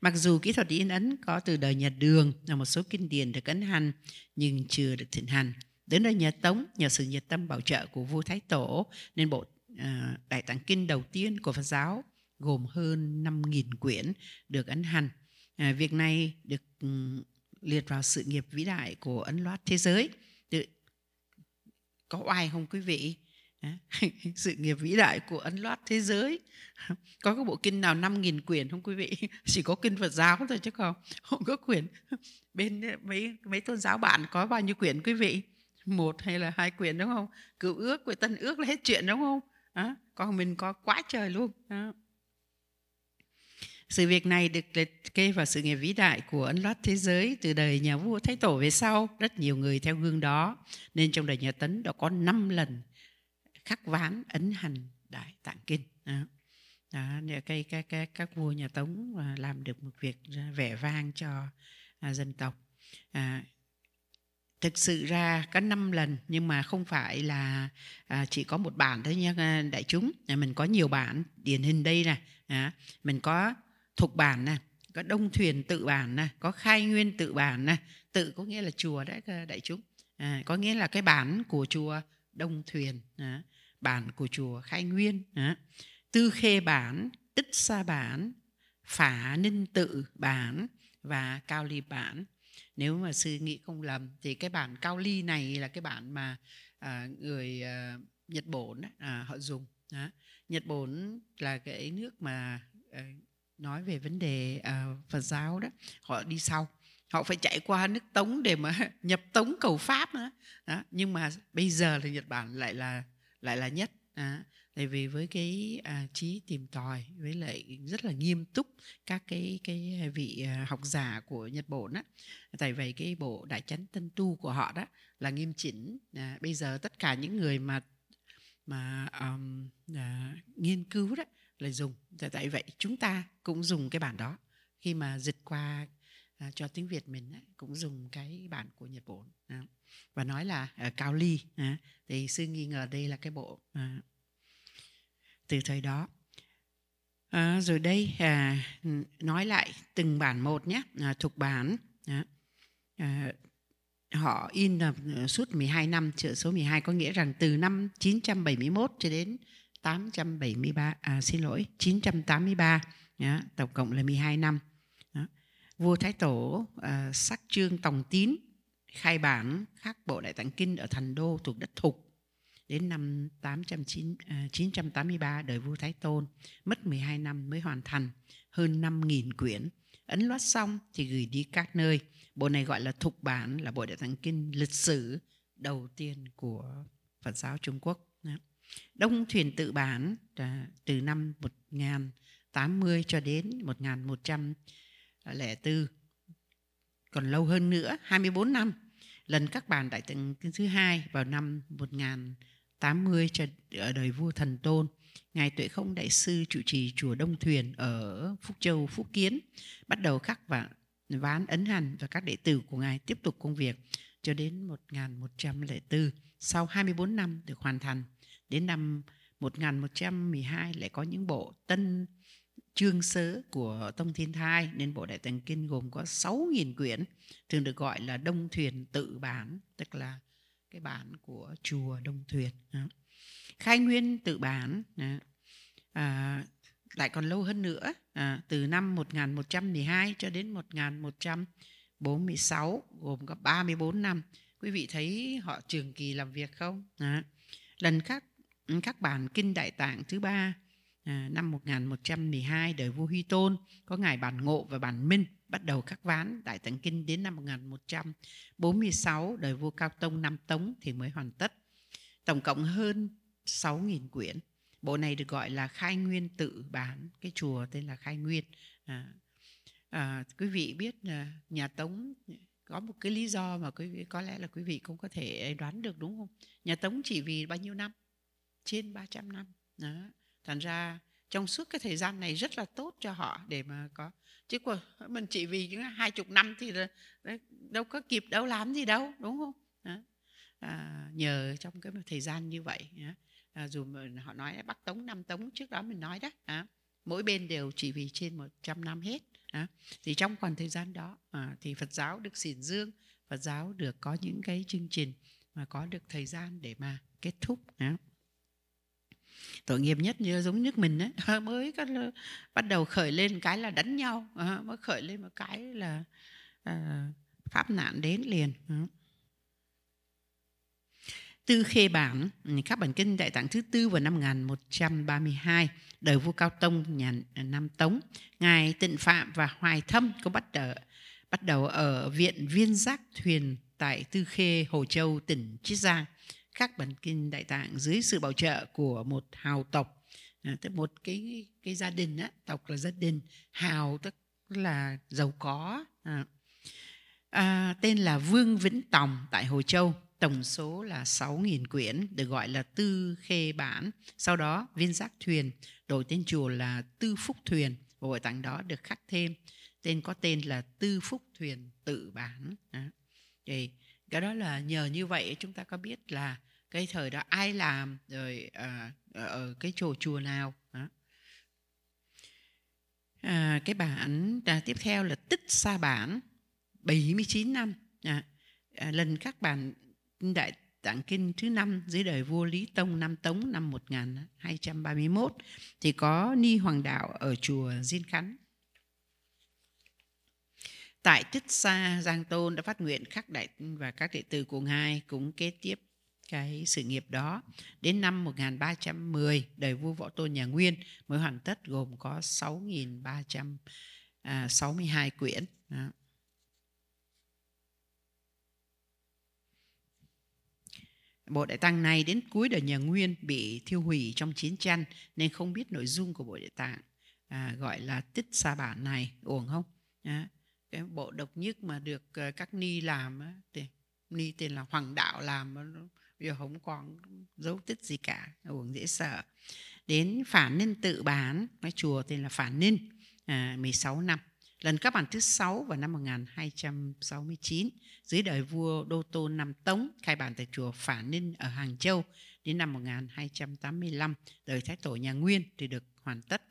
Speaker 1: mặc dù kỹ thuật in ấn có từ đời nhà đường là một số kinh điển được ấn hành nhưng chưa được thịnh hành đến đời nhà tống nhờ sự nhiệt tâm bảo trợ của vua thái tổ nên bộ uh, đại tạng kinh đầu tiên của phật giáo gồm hơn 5.000 quyển được ấn hành. À, việc này được ừ, liệt vào sự nghiệp vĩ đại của ấn loát thế giới. có ai không quý vị? sự nghiệp vĩ đại của ấn loát thế giới có cái bộ kinh nào 5.000 quyển không quý vị chỉ có kinh Phật giáo thôi chứ không không có quyển bên mấy mấy tôn giáo bạn có bao nhiêu quyển quý vị một hay là hai quyển đúng không cựu ước quyển tân ước là hết chuyện đúng không à, còn mình có quá trời luôn à. sự việc này được liệt kê vào sự nghiệp vĩ đại của ấn loát thế giới từ đời nhà vua thái tổ về sau rất nhiều người theo gương đó nên trong đời nhà tấn đã có 5 lần khắc ván ấn hành đại tạng kinh đó. Đó, cái, các cái, các vua nhà tống à, làm được một việc vẻ vang cho à, dân tộc à, thực sự ra có năm lần nhưng mà không phải là à, chỉ có một bản thôi nha đại chúng à, mình có nhiều bản điển hình đây này mình có thuộc bản này có đông thuyền tự bản này có khai nguyên tự bản này tự có nghĩa là chùa đấy đại chúng có nghĩa là cái bản của chùa Đông Thuyền đó. bản của chùa Khai Nguyên đó. Tư Khê bản Tích Sa bản Phả Ninh Tự bản và Cao Ly bản nếu mà sư nghĩ không lầm thì cái bản Cao Ly này là cái bản mà à, người à, Nhật Bổn à, họ dùng đó. Nhật Bổn là cái nước mà à, nói về vấn đề à, Phật giáo đó họ đi sau họ phải chạy qua nước tống để mà nhập tống cầu pháp nữa đó. nhưng mà bây giờ thì nhật bản lại là lại là nhất đó. tại vì với cái à, trí tìm tòi với lại rất là nghiêm túc các cái cái vị à, học giả của nhật bản đó, tại vậy cái bộ đại chánh tân tu của họ đó là nghiêm chỉnh à, bây giờ tất cả những người mà mà um, à, nghiên cứu đó là dùng tại vậy chúng ta cũng dùng cái bản đó khi mà dịch qua à, cho tiếng Việt mình á, cũng dùng cái bản của Nhật Bản à, và nói là ở à, Cao Ly à, thì sư nghi ngờ đây là cái bộ à, từ thời đó à, rồi đây à, nói lại từng bản một nhé à, thuộc bản à, à, họ in là à, suốt 12 năm chữ số 12 có nghĩa rằng từ năm 971 cho đến 873 à, xin lỗi 983 nhá, tổng cộng là 12 năm vua thái tổ à, sắc trương tòng tín khai bản khắc bộ đại tạng kinh ở thành đô thuộc đất thục đến năm 809, à, 983 đời vua Thái Tôn, mất 12 năm mới hoàn thành, hơn 5.000 quyển. Ấn loát xong thì gửi đi các nơi. Bộ này gọi là Thục Bản, là bộ Đại Tạng Kinh lịch sử đầu tiên của Phật giáo Trung Quốc. Đông Thuyền Tự Bản à, từ năm 1080 cho đến 1100 tư còn lâu hơn nữa 24 năm lần các bàn đại tịnh thứ hai vào năm 1080 cho ở đời vua Thần Tôn ngài Tuệ Không đại sư trụ trì chùa Đông Thuyền ở Phúc Châu Phúc Kiến bắt đầu khắc và ván ấn hành và các đệ tử của ngài tiếp tục công việc cho đến 1104 sau 24 năm được hoàn thành đến năm 1112 lại có những bộ tân chương sớ của Tông Thiên Thai nên Bộ Đại Tàng Kinh gồm có 6.000 quyển thường được gọi là Đông Thuyền tự bản tức là cái bản của chùa Đông Thuyền khai nguyên tự bản à, lại còn lâu hơn nữa à, từ năm 1112 cho đến 1146 gồm có 34 năm quý vị thấy họ trường kỳ làm việc không à, lần khác các bản kinh đại tạng thứ ba à, năm 1112 đời vua Huy Tôn có ngài bản ngộ và bản minh bắt đầu khắc ván đại tạng kinh đến năm 1146 đời vua Cao Tông Nam Tống thì mới hoàn tất. Tổng cộng hơn 6.000 quyển. Bộ này được gọi là Khai Nguyên tự bản, cái chùa tên là Khai Nguyên. À, à, quý vị biết nhà Tống có một cái lý do mà quý vị có lẽ là quý vị cũng có thể đoán được đúng không? Nhà Tống chỉ vì bao nhiêu năm? Trên 300 năm. Đó thành ra trong suốt cái thời gian này rất là tốt cho họ để mà có chứ còn mình chỉ vì những hai chục năm thì đâu có kịp đâu làm gì đâu đúng không à, nhờ trong cái thời gian như vậy à, dù mà họ nói bắt tống năm tống trước đó mình nói đó à, mỗi bên đều chỉ vì trên 100 năm hết à, thì trong khoảng thời gian đó à, thì phật giáo được xỉn dương phật giáo được có những cái chương trình mà có được thời gian để mà kết thúc à tội nghiệp nhất như giống nước mình ấy, mới có, bắt đầu khởi lên cái là đánh nhau ờ, mới khởi lên một cái là à, pháp nạn đến liền ờ. Tư Khê Bản, ừ, các bản kinh Đại Tạng thứ tư vào năm 1132, đời vua Cao Tông, nhà Nam Tống. Ngài Tịnh Phạm và Hoài Thâm có bắt đầu, bắt đầu ở viện Viên Giác Thuyền tại Tư Khê, Hồ Châu, tỉnh Chiết Giang các bản kinh đại tạng dưới sự bảo trợ của một hào tộc à, tức một cái cái gia đình á tộc là gia đình hào tức là giàu có à, à, tên là Vương Vĩnh Tòng tại Hồ Châu tổng số là 6.000 quyển được gọi là Tư Khê Bản. Sau đó viên giác thuyền đổi tên chùa là Tư Phúc Thuyền và hội tạng đó được khắc thêm tên có tên là Tư Phúc Thuyền Tự Bản. Đó. À. Thì cái đó là nhờ như vậy chúng ta có biết là cái thời đó ai làm rồi à, ở cái chùa chùa nào đó. À, cái bản à, tiếp theo là tích sa bản 79 năm à, à, lần các bản đại tạng kinh thứ năm dưới đời vua Lý Tông Nam Tống năm 1231 thì có ni hoàng đạo ở chùa Diên Khánh Tại Tích xa Giang Tôn đã phát nguyện khắc đại và các đệ tử của Ngài cũng kế tiếp cái sự nghiệp đó. Đến năm 1310, đời vua Võ Tôn nhà Nguyên mới hoàn tất gồm có 6.362 à, quyển. Đó. Bộ Đại Tạng này đến cuối đời nhà Nguyên bị thiêu hủy trong chiến tranh nên không biết nội dung của Bộ Đại Tạng à, gọi là tích xa bản này, uổng không? Đó cái bộ độc nhất mà được ờ, các ni làm thì ni tên là hoàng đạo làm giờ không còn dấu tích gì cả uổng dễ sợ đến phản ninh tự bán cái chùa tên là phản ninh à, 16 năm lần các bản thứ sáu vào năm 1269 dưới đời vua Đô Tô Nam Tống khai bản tại chùa Phản Ninh ở Hàng Châu đến năm 1285 đời Thái Tổ nhà Nguyên thì được hoàn tất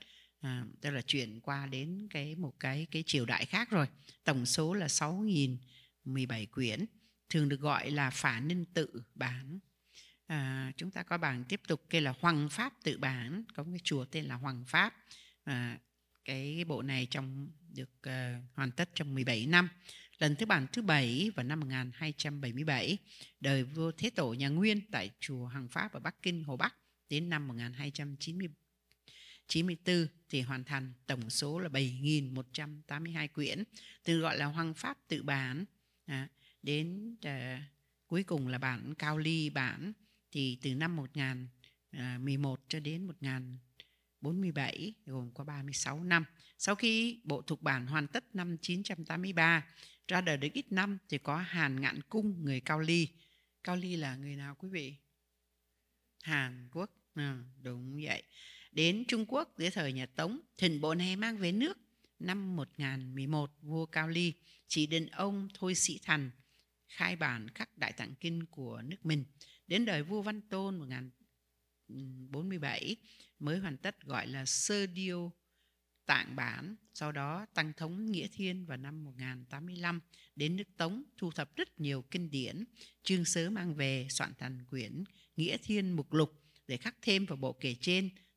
Speaker 1: à, tức là chuyển qua đến cái một cái cái triều đại khác rồi tổng số là 6.017 quyển thường được gọi là phả ninh tự bản à, chúng ta có bảng tiếp tục kia là hoàng pháp tự bản có cái chùa tên là hoàng pháp à, cái bộ này trong được uh, hoàn tất trong 17 năm lần thứ bản thứ bảy vào năm 1277 đời vua Thế Tổ nhà Nguyên tại chùa Hằng Pháp ở Bắc Kinh Hồ Bắc đến năm 1290 94 thì hoàn thành tổng số là 7.182 quyển, từ gọi là Hoang Pháp tự bản à, đến à, cuối cùng là bản Cao Ly bản thì từ năm 1011 ờ, cho đến 1047 gồm có 36 năm. Sau khi bộ thuộc bản hoàn tất năm 983, ra đời được ít năm thì có Hàn Ngạn Cung người Cao Ly. Cao Ly là người nào quý vị? Hàn Quốc, à, đúng vậy đến Trung Quốc dưới thời nhà Tống. thần bộ này mang về nước năm 1011 vua Cao Ly chỉ định ông Thôi Sĩ Thành khai bản các đại tạng kinh của nước mình. Đến đời vua Văn Tôn 1047 mới hoàn tất gọi là Sơ Điêu tạng bản, sau đó tăng thống Nghĩa Thiên vào năm 1085 đến nước Tống thu thập rất nhiều kinh điển, chương sớ mang về soạn thành quyển Nghĩa Thiên Mục Lục để khắc thêm vào bộ kể trên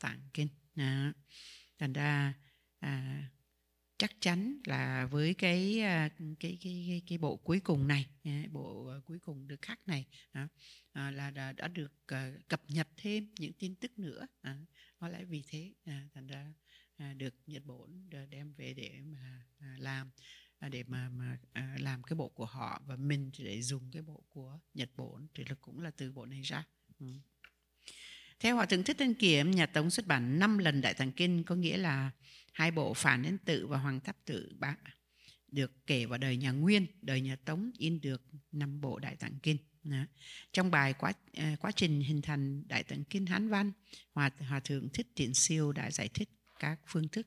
Speaker 1: tạng kinh đó. thành ra à, chắc chắn là với cái à, cái cái cái, cái bộ cuối cùng này à, bộ à, cuối cùng được khắc này là đã, đã được cập nhật thêm những tin tức nữa có lẽ vì thế thành ra được nhật bổn đem về để mà làm để mà mà làm cái bộ của họ và mình thì để dùng cái bộ của nhật bổn thì là cũng là từ bộ này ra ừ. Theo Hòa Thượng Thích thanh Kiểm, nhà Tống xuất bản 5 lần Đại Tàng Kinh có nghĩa là hai bộ Phản Ấn Tự và Hoàng Tháp Tự bác được kể vào đời nhà Nguyên, đời nhà Tống in được năm bộ Đại Tạng Kinh. Đó. Trong bài quá ờ, quá trình hình thành Đại Tạng Kinh Hán Văn, Hòa, Hòa Thượng Thích tiện Siêu đã giải thích các phương thức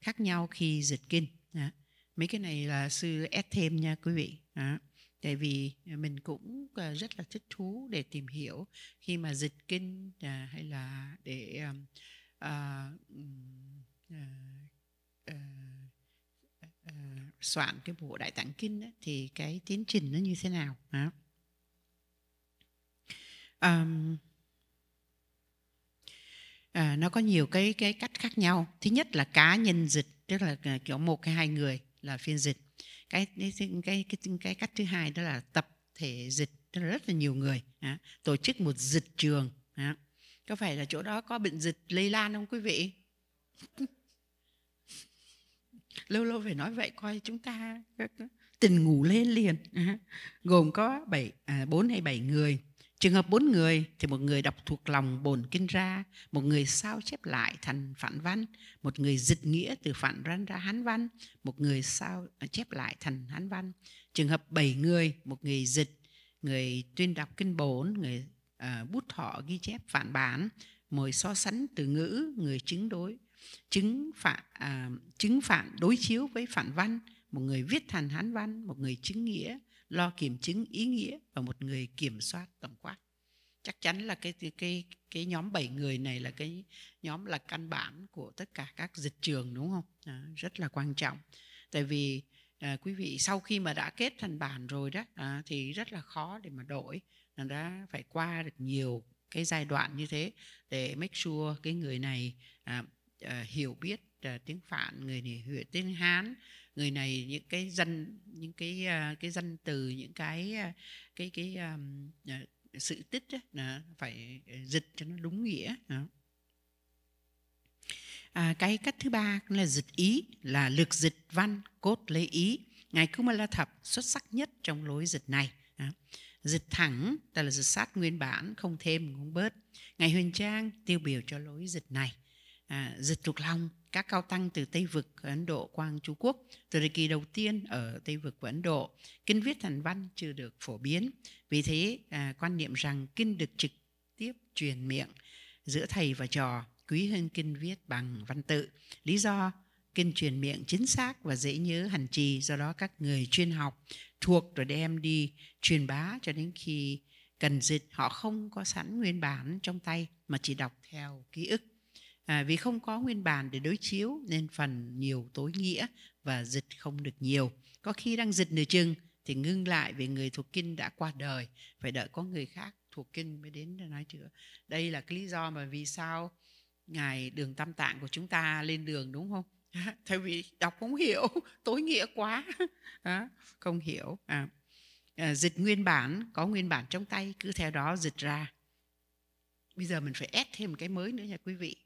Speaker 1: khác nhau khi dịch kinh. Đó. Mấy cái này là sư ép thêm nha quý vị. Đó tại vì à, mình cũng à, rất là thích thú để tìm hiểu khi mà dịch kinh à, hay là để à, à, à, à, soạn cái bộ đại tạng kinh đó, thì cái tiến trình nó như thế nào đó. À, à, nó có nhiều cái cái cách khác nhau thứ nhất là cá nhân dịch tức là kiểu một cái hai người là phiên dịch cái cái cái cái, cái cách thứ hai đó là tập thể dịch tức là rất là nhiều người à, tổ chức một dịch trường à. có phải là chỗ đó có bệnh dịch lây lan không quý vị lâu lâu phải nói vậy coi chúng ta tình ngủ lên liền à. gồm có bảy à, bốn à, hay bảy người Trường hợp bốn người thì một người đọc thuộc lòng bồn kinh ra, một người sao chép lại thành phản văn, một người dịch nghĩa từ phản văn ra hán văn, một người sao à, chép lại thành hán văn. Trường hợp bảy người, một người dịch, người tuyên đọc kinh bổn, người uh, bút thọ ghi chép phản bản, mời so sánh từ ngữ, người chứng đối, chứng phản, uh, à, chứng phản đối chiếu với phản văn, một người viết thành hán văn, một người chứng nghĩa, lo kiểm chứng ý nghĩa và một người kiểm soát tổng quát chắc chắn là cái cái cái nhóm bảy người này là cái nhóm là căn bản của tất cả các dịch trường đúng không à, rất là quan trọng tại vì à, quý vị sau khi mà đã kết thành bản rồi đó à, thì rất là khó để mà đổi nó đã phải qua được nhiều cái giai đoạn như thế để make sure cái người này à, à, hiểu biết à, tiếng phạn người này hiểu tiếng hán người này những cái dân những cái à, cái dân từ những cái à, cái cái um, sự tích đó, phải dịch cho nó đúng nghĩa À, cái cách thứ ba là dịch ý là lược dịch văn cốt lấy ý ngài Kumala thập xuất sắc nhất trong lối dịch này đó. dịch thẳng tức là dịch sát nguyên bản không thêm không bớt ngài huyền trang tiêu biểu cho lối dịch này à, dịch trục Long các cao tăng từ Tây Vực, Ấn Độ qua Trung Quốc. Từ thời kỳ đầu tiên ở Tây Vực của Ấn Độ, kinh viết thần văn chưa được phổ biến. Vì thế, à, quan niệm rằng kinh được trực tiếp truyền miệng giữa thầy và trò quý hơn kinh viết bằng văn tự. Lý do kinh truyền miệng chính xác và dễ nhớ hẳn trì, do đó các người chuyên học thuộc rồi đem đi truyền bá cho đến khi cần dịch họ không có sẵn nguyên bản trong tay mà chỉ đọc theo ký ức à, vì không có nguyên bản để đối chiếu nên phần nhiều tối nghĩa và dịch không được nhiều có khi đang dịch nửa chừng thì ngưng lại vì người thuộc kinh đã qua đời phải đợi có người khác thuộc kinh mới đến để nói chữa đây là cái lý do mà vì sao ngài đường tam tạng của chúng ta lên đường đúng không thay vì đọc không hiểu tối nghĩa quá à, không hiểu à, à, dịch nguyên bản có nguyên bản trong tay cứ theo đó dịch ra bây giờ mình phải ép thêm cái mới nữa nha quý vị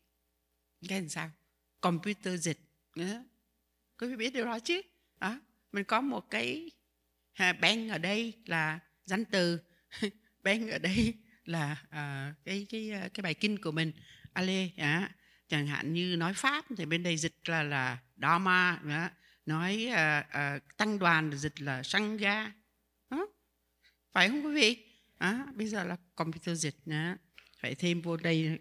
Speaker 1: cái làm sao computer dịch có quý biết điều đó chứ đó mình có một cái à, ở đây là danh từ bank ở đây là à, cái cái à, cái bài kinh của mình ale à, chẳng hạn như nói pháp thì bên đây dịch là là dharma à, nói à, à, tăng đoàn dịch là sangha à, phải không quý vị à, bây giờ là computer dịch à, phải thêm vô đây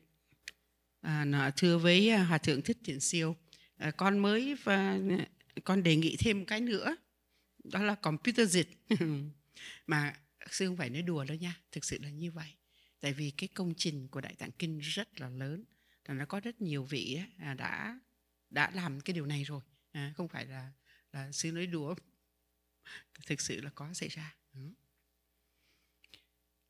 Speaker 1: à, thưa với à, hòa thượng thích thiện siêu à, con mới và à, con đề nghị thêm một cái nữa đó là computer dịch mà sư không phải nói đùa đâu nha thực sự là như vậy tại vì cái công trình của đại tạng kinh rất là lớn là nó có rất nhiều vị à, đã đã làm cái điều này rồi à, không phải là là sư nói đùa thực sự là có xảy ra ừ.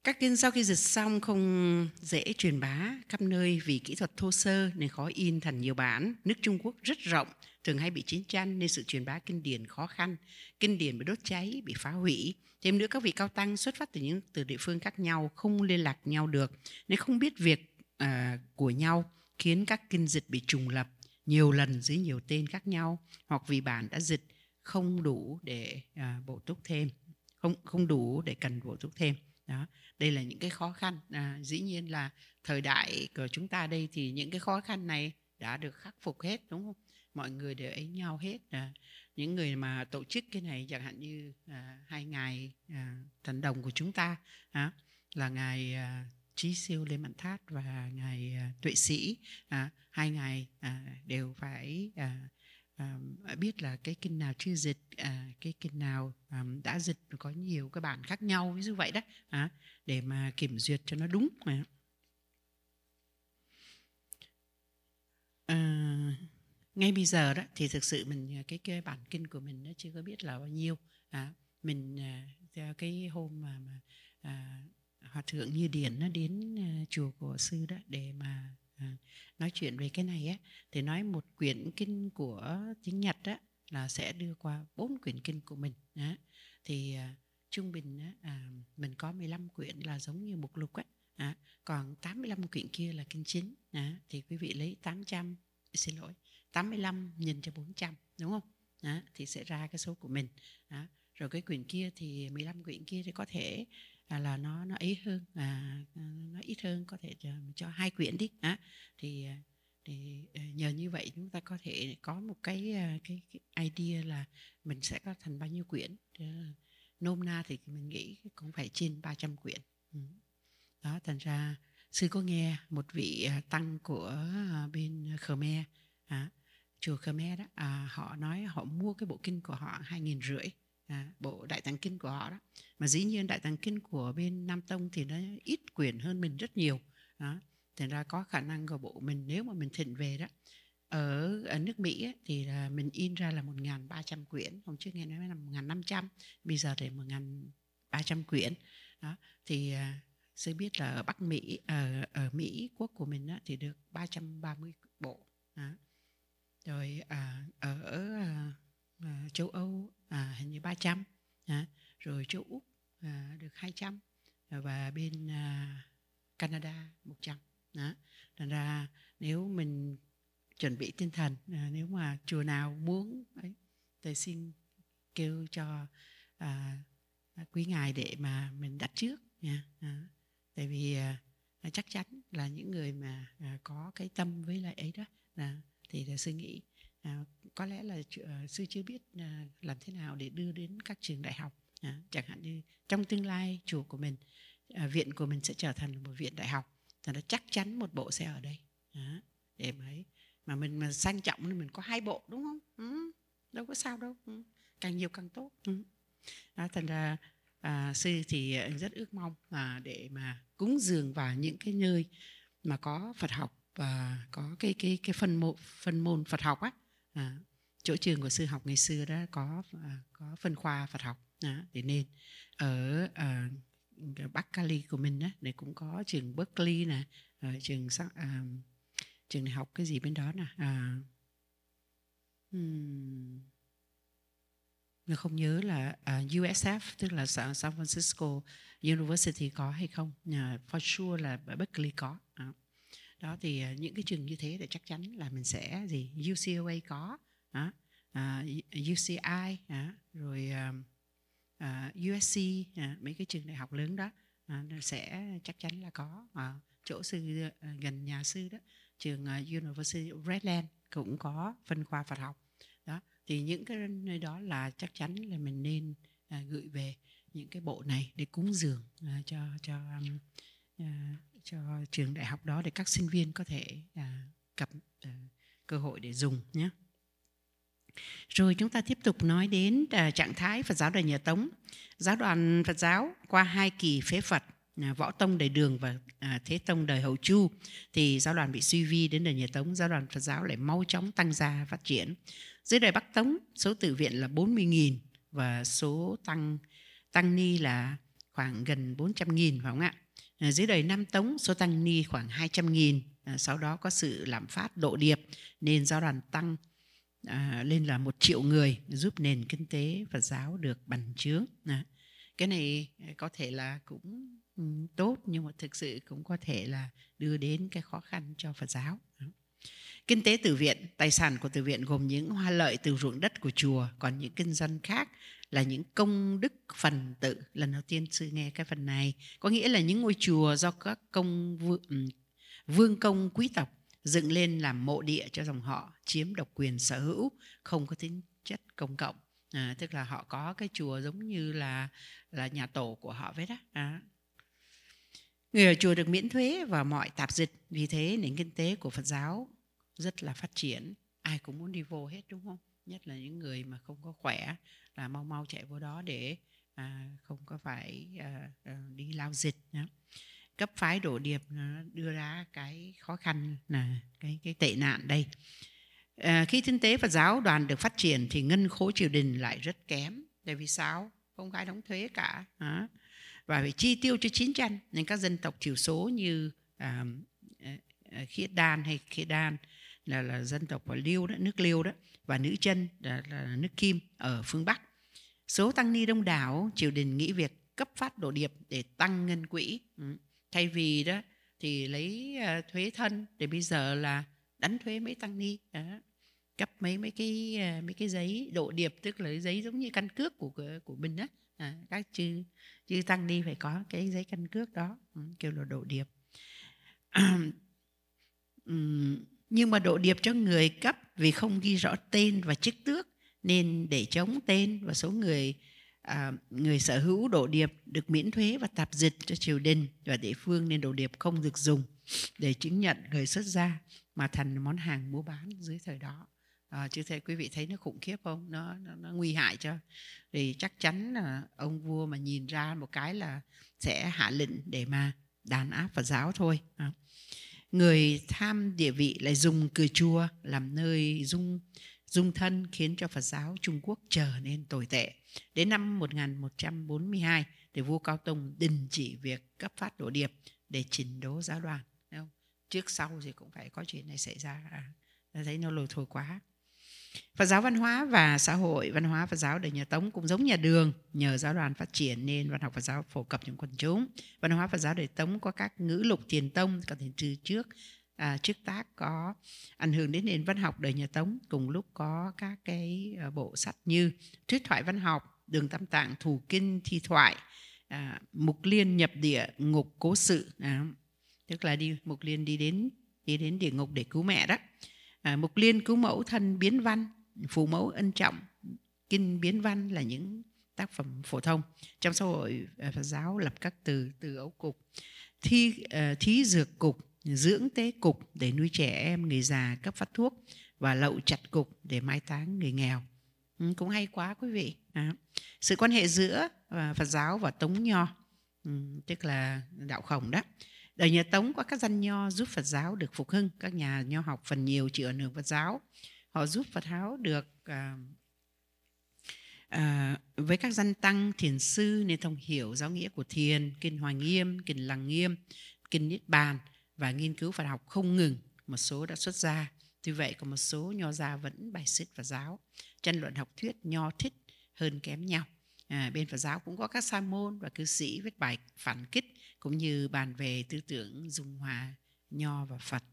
Speaker 1: Các kinh sau khi dịch xong không dễ truyền bá khắp nơi vì kỹ thuật thô sơ nên khó in thành nhiều bản. Nước Trung Quốc rất rộng, thường hay bị chiến tranh nên sự truyền bá kinh điển khó khăn. Kinh điển bị đốt cháy, bị phá hủy. Thêm nữa các vị cao tăng xuất phát từ những từ địa phương khác nhau không liên lạc nhau được nên không biết việc uh, của nhau khiến các kinh dịch bị trùng lập nhiều lần dưới nhiều tên khác nhau hoặc vì bản đã dịch không đủ để uh, bổ túc thêm không không đủ để cần bổ túc thêm đó đây là những cái khó khăn à, dĩ nhiên là thời đại của chúng ta đây thì những cái khó khăn này đã được khắc phục hết đúng không mọi người đều ấy nhau hết à, những người mà tổ chức cái này chẳng hạn như à, hai ngày à, thần đồng của chúng ta à, là ngày à, trí siêu lê mạnh thát và ngày à, tuệ sĩ à, hai ngày à, đều phải à, uh, biết là cái kinh nào chưa dịch uh, à, cái kinh nào um, đã dịch có nhiều cái bản khác nhau ví dụ vậy đó uh, để mà kiểm duyệt cho nó đúng mà Uh, ờ, ngay bây giờ đó thì thực sự mình à, cái, cái bản kinh của mình nó chưa có biết là bao nhiêu à, mình theo cái hôm mà, mà à, hòa thượng như điển nó đến à, chùa của sư đó để mà À, nói chuyện về cái này á thì nói một quyển kinh của tiếng nhật á là sẽ đưa qua bốn quyển kinh của mình á thì à, trung bình á, à, mình có 15 quyển là giống như mục lục á à, còn 85 quyển kia là kinh chính á, thì quý vị lấy 800 xin lỗi 85 nhìn cho 400 đúng không á, thì sẽ ra cái số của mình á, rồi cái quyển kia thì 15 quyển kia thì có thể à, là nó nó ấy hơn à, nó ít hơn có thể cho hai quyển đi à, thì thì ờ, nhờ như vậy chúng ta có thể có một cái à, cái, cái idea là mình sẽ có thành bao nhiêu quyển nôm na thì mình nghĩ cũng phải trên 300 quyển đó thành ra sư có nghe một vị à, tăng của à, bên Khmer à, chùa Khmer đó à, họ nói họ mua cái bộ kinh của họ hai nghìn rưỡi à, bộ đại tạng kinh của họ đó mà dĩ nhiên đại tạng kinh của bên nam tông thì nó ít quyển hơn mình rất nhiều đó. thành ra có khả năng của bộ mình nếu mà mình thịnh về đó ở, ở nước Mỹ ấy, thì là mình in ra là 1.300 quyển hôm trước nghe nói là 1.500 bây giờ thì 1.300 quyển đó thì à, sẽ biết là ở Bắc Mỹ ở, ờ, ở Mỹ quốc của mình á, thì được 330 bộ đó. rồi à, ở à, à châu Âu à, hình như 300 à, rồi châu Úc à, được 200 và bên à, Canada 100 đó. thành ra nếu mình chuẩn bị tinh thần à, nếu mà chùa nào muốn ấy, thì xin kêu cho à, quý ngài để mà mình đặt trước nha à, tại vì à, chắc chắn là những người mà à, có cái tâm với lại ấy đó à, thì là suy nghĩ À, có lẽ là sư ờ, chưa biết à, làm thế nào để đưa đến các trường đại học à, chẳng hạn như trong tương lai chùa của mình à, viện của mình sẽ trở thành một viện đại học thì nó chắc chắn một bộ sẽ ở đây à, để mà ấy mà mình mà sang trọng thì mình có hai bộ đúng không ừ, đâu có sao đâu ừ, càng nhiều càng tốt ừ. đó, thành ra à, sư thì rất ước mong à, để mà cúng dường vào những cái nơi mà có Phật học và có cái cái cái phân mộ phân môn Phật học á à, chỗ trường của sư học ngày xưa đó có à, có phân khoa Phật học à, để nên ở à, Bắc Cali của mình á, này cũng có trường Berkeley nè, à, trường à, trường đại học cái gì bên đó nè, à, hmm, không nhớ là à, USF tức là San Francisco University có hay không, à, for sure là Berkeley có đó thì à, những cái trường như thế thì chắc chắn là mình sẽ gì UCOA có đó, à, UCI đó, à, rồi à, à USC à, mấy cái trường đại học lớn đó à, sẽ chắc chắn là có à, chỗ sư à, gần nhà sư đó trường à, University of Redland cũng có phân khoa Phật học đó thì những cái nơi đó là chắc chắn là mình nên à, gửi về những cái bộ này để cúng dường à, cho cho à, cho trường đại học đó để các sinh viên có thể à, gặp à, cơ hội để dùng nhé. Rồi chúng ta tiếp tục nói đến à, trạng thái Phật giáo đời nhà Tống. Giáo đoàn Phật giáo qua hai kỳ phế Phật à, Võ Tông đời Đường và à, Thế Tông đời Hậu Chu thì giáo đoàn bị suy vi đến đời nhà Tống, giáo đoàn Phật giáo lại mau chóng tăng gia phát triển. Dưới đời Bắc Tống, số tử viện là 40.000 và số tăng tăng ni là khoảng gần 400.000 phải không ạ? Ờ, dưới đời Nam Tống số tăng ni khoảng 200.000 à, ờ, sau đó có sự làm phát độ điệp nên giáo đoàn tăng à, lên là một triệu người giúp nền kinh tế Phật giáo được bành trướng à, cái này ờ, có thể là cũng ừ, tốt nhưng mà thực sự cũng có thể là đưa đến cái khó khăn cho Phật giáo Kinh tế từ viện, tài sản của từ viện gồm những hoa lợi từ ruộng đất của chùa, còn những kinh doanh khác là những công đức phần tự lần đầu tiên sư nghe cái phần này có nghĩa là những ngôi chùa do các công vương, ừ, vương công quý tộc dựng lên làm mộ địa cho dòng họ chiếm độc quyền sở hữu không có tính chất công cộng à, tức là họ có cái chùa giống như là là nhà tổ của họ vậy đó à. người ở chùa được miễn thuế và mọi tạp dịch vì thế nền kinh tế của phật giáo rất là phát triển ai cũng muốn đi vô hết đúng không nhất là những người mà không có khỏe là mau mau chạy vô đó để à, không có phải à, à đi lao dịch nhá. cấp phái đổ điệp nó đưa ra cái khó khăn là cái cái tệ nạn đây à, khi kinh tế và giáo đoàn được phát triển thì ngân khố triều đình lại rất kém tại vì sao không ai đóng thuế cả à. và phải chi tiêu cho chiến tranh nên các dân tộc thiểu số như à, à, khiết đan hay khiết đan là là dân tộc của Liêu đó, nước Liêu đó và nữ chân là, là nước Kim ở phương Bắc. Số tăng ni đông đảo triều đình nghĩ việc cấp phát đồ điệp để tăng ngân quỹ. Ừ. Thay vì đó thì lấy à, thuế thân để bây giờ là đánh thuế mấy tăng ni đó. cấp mấy mấy cái à, mấy cái giấy độ điệp tức là giấy giống như căn cước của của mình đó à, các chư chư tăng ni phải có cái giấy căn cước đó ừ, kêu là độ điệp ừ nhưng mà độ điệp cho người cấp vì không ghi rõ tên và chức tước nên để chống tên và số người à, người sở hữu độ điệp được miễn thuế và tạp dịch cho triều đình và địa phương nên độ điệp không được dùng để chứng nhận người xuất gia mà thành món hàng mua bán dưới thời đó à, chứ thế quý vị thấy nó khủng khiếp không nó, nó nó nguy hại cho thì chắc chắn là ông vua mà nhìn ra một cái là sẽ hạ lệnh để mà đàn áp Phật giáo thôi à người tham địa vị lại dùng cửa chùa làm nơi dung dung thân khiến cho Phật giáo Trung Quốc trở nên tồi tệ. Đến năm 1142 thì vua Cao Tông đình chỉ việc cấp phát đổ điệp để chỉnh đố giáo đoàn. Trước sau thì cũng phải có chuyện này xảy ra. À, thấy nó lồi thôi quá. Phật giáo văn hóa và xã hội, văn hóa Phật giáo đời nhà Tống cũng giống nhà Đường, nhờ giáo đoàn phát triển nên văn học Phật giáo phổ cập trong quần chúng. Văn hóa Phật giáo đời Tống có các ngữ lục tiền tông, có thể từ trước à, trước tác có ảnh hưởng đến nền văn học đời nhà Tống, cùng lúc có các cái à, bộ sách như Thuyết thoại văn học, Đường Tam Tạng, Thủ Kinh, Thi thoại, à, Mục Liên nhập địa, Ngục Cố sự, à, tức là đi Mục Liên đi đến đi đến địa ngục để cứu mẹ đó à, mục liên cứu mẫu thân biến văn phù mẫu ân trọng kinh biến văn là những tác phẩm phổ thông trong xã hội à, phật giáo lập các từ từ ấu cục thi uh, thí dược cục dưỡng tế cục để nuôi trẻ em người già cấp phát thuốc và lậu chặt cục để mai táng người nghèo ừ, cũng hay quá quý vị à, sự quan hệ giữa uh, phật giáo và tống nho ừ, tức là đạo khổng đó Đời nhà Tống có các danh nho giúp Phật giáo được phục hưng. Các nhà nho học phần nhiều chịu ảnh hưởng Phật giáo. Họ giúp Phật giáo được à, à, với các danh tăng thiền sư nên thông hiểu giáo nghĩa của thiền, kinh Hoàng Nghiêm, kinh Lăng Nghiêm, kinh Niết Bàn và nghiên cứu Phật học không ngừng. Một số đã xuất gia. Tuy vậy có một số nho gia vẫn bài xích Phật giáo, tranh luận học thuyết nho thích hơn kém nhau à, bên Phật giáo cũng có các sa môn và cư sĩ viết bài phản kích cũng như bàn về tư tưởng dung hòa nho và Phật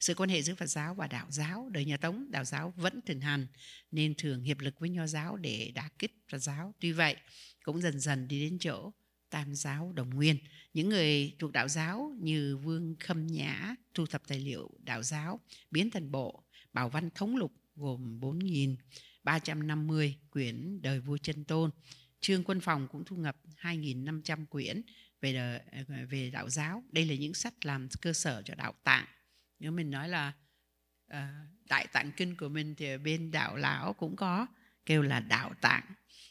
Speaker 1: sự quan hệ giữa Phật giáo và đạo giáo đời nhà Tống đạo giáo vẫn thường hành nên thường hiệp lực với nho giáo để đả kích Phật giáo tuy vậy cũng dần dần đi đến chỗ tam giáo đồng nguyên những người thuộc đạo giáo như Vương Khâm Nhã thu thập tài liệu đạo giáo biến thành bộ bảo văn thống lục gồm 4.350 quyển đời vua chân tôn Trương Quân Phòng cũng thu ngập 2.500 quyển về à, về đạo giáo. Đây là những sách làm cơ sở cho đạo tạng. Nếu mình nói là uh, đại tạng kinh của mình thì bên đạo lão cũng có kêu là đạo tạng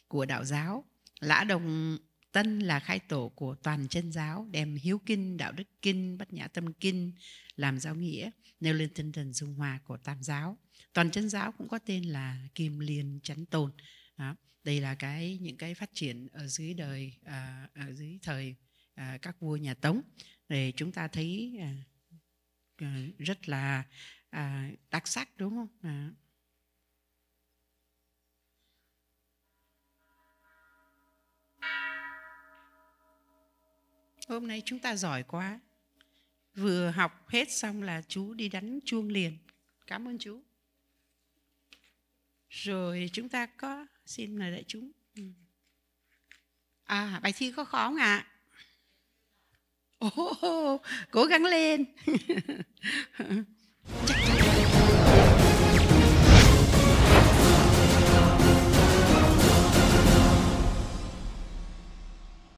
Speaker 1: của đạo giáo. Lã Đồng Tân là khai tổ của toàn chân giáo, đem hiếu kinh, đạo đức kinh, bát nhã tâm kinh làm giáo nghĩa, nêu lên tinh thần dung hòa của tam giáo. Toàn chân giáo cũng có tên là Kim Liên Chánh Tồn. Đó đây là cái những cái phát triển ở dưới đời à, ở à, dưới thời à, các vua nhà tống để chúng ta thấy à, à, rất là à, đặc sắc đúng không à. hôm nay chúng ta giỏi quá vừa học hết xong là chú đi đánh chuông liền cảm ơn chú rồi chúng ta có xin mời đại chúng ừ. à bài thi có khó không ạ à? oh, cố gắng lên chắc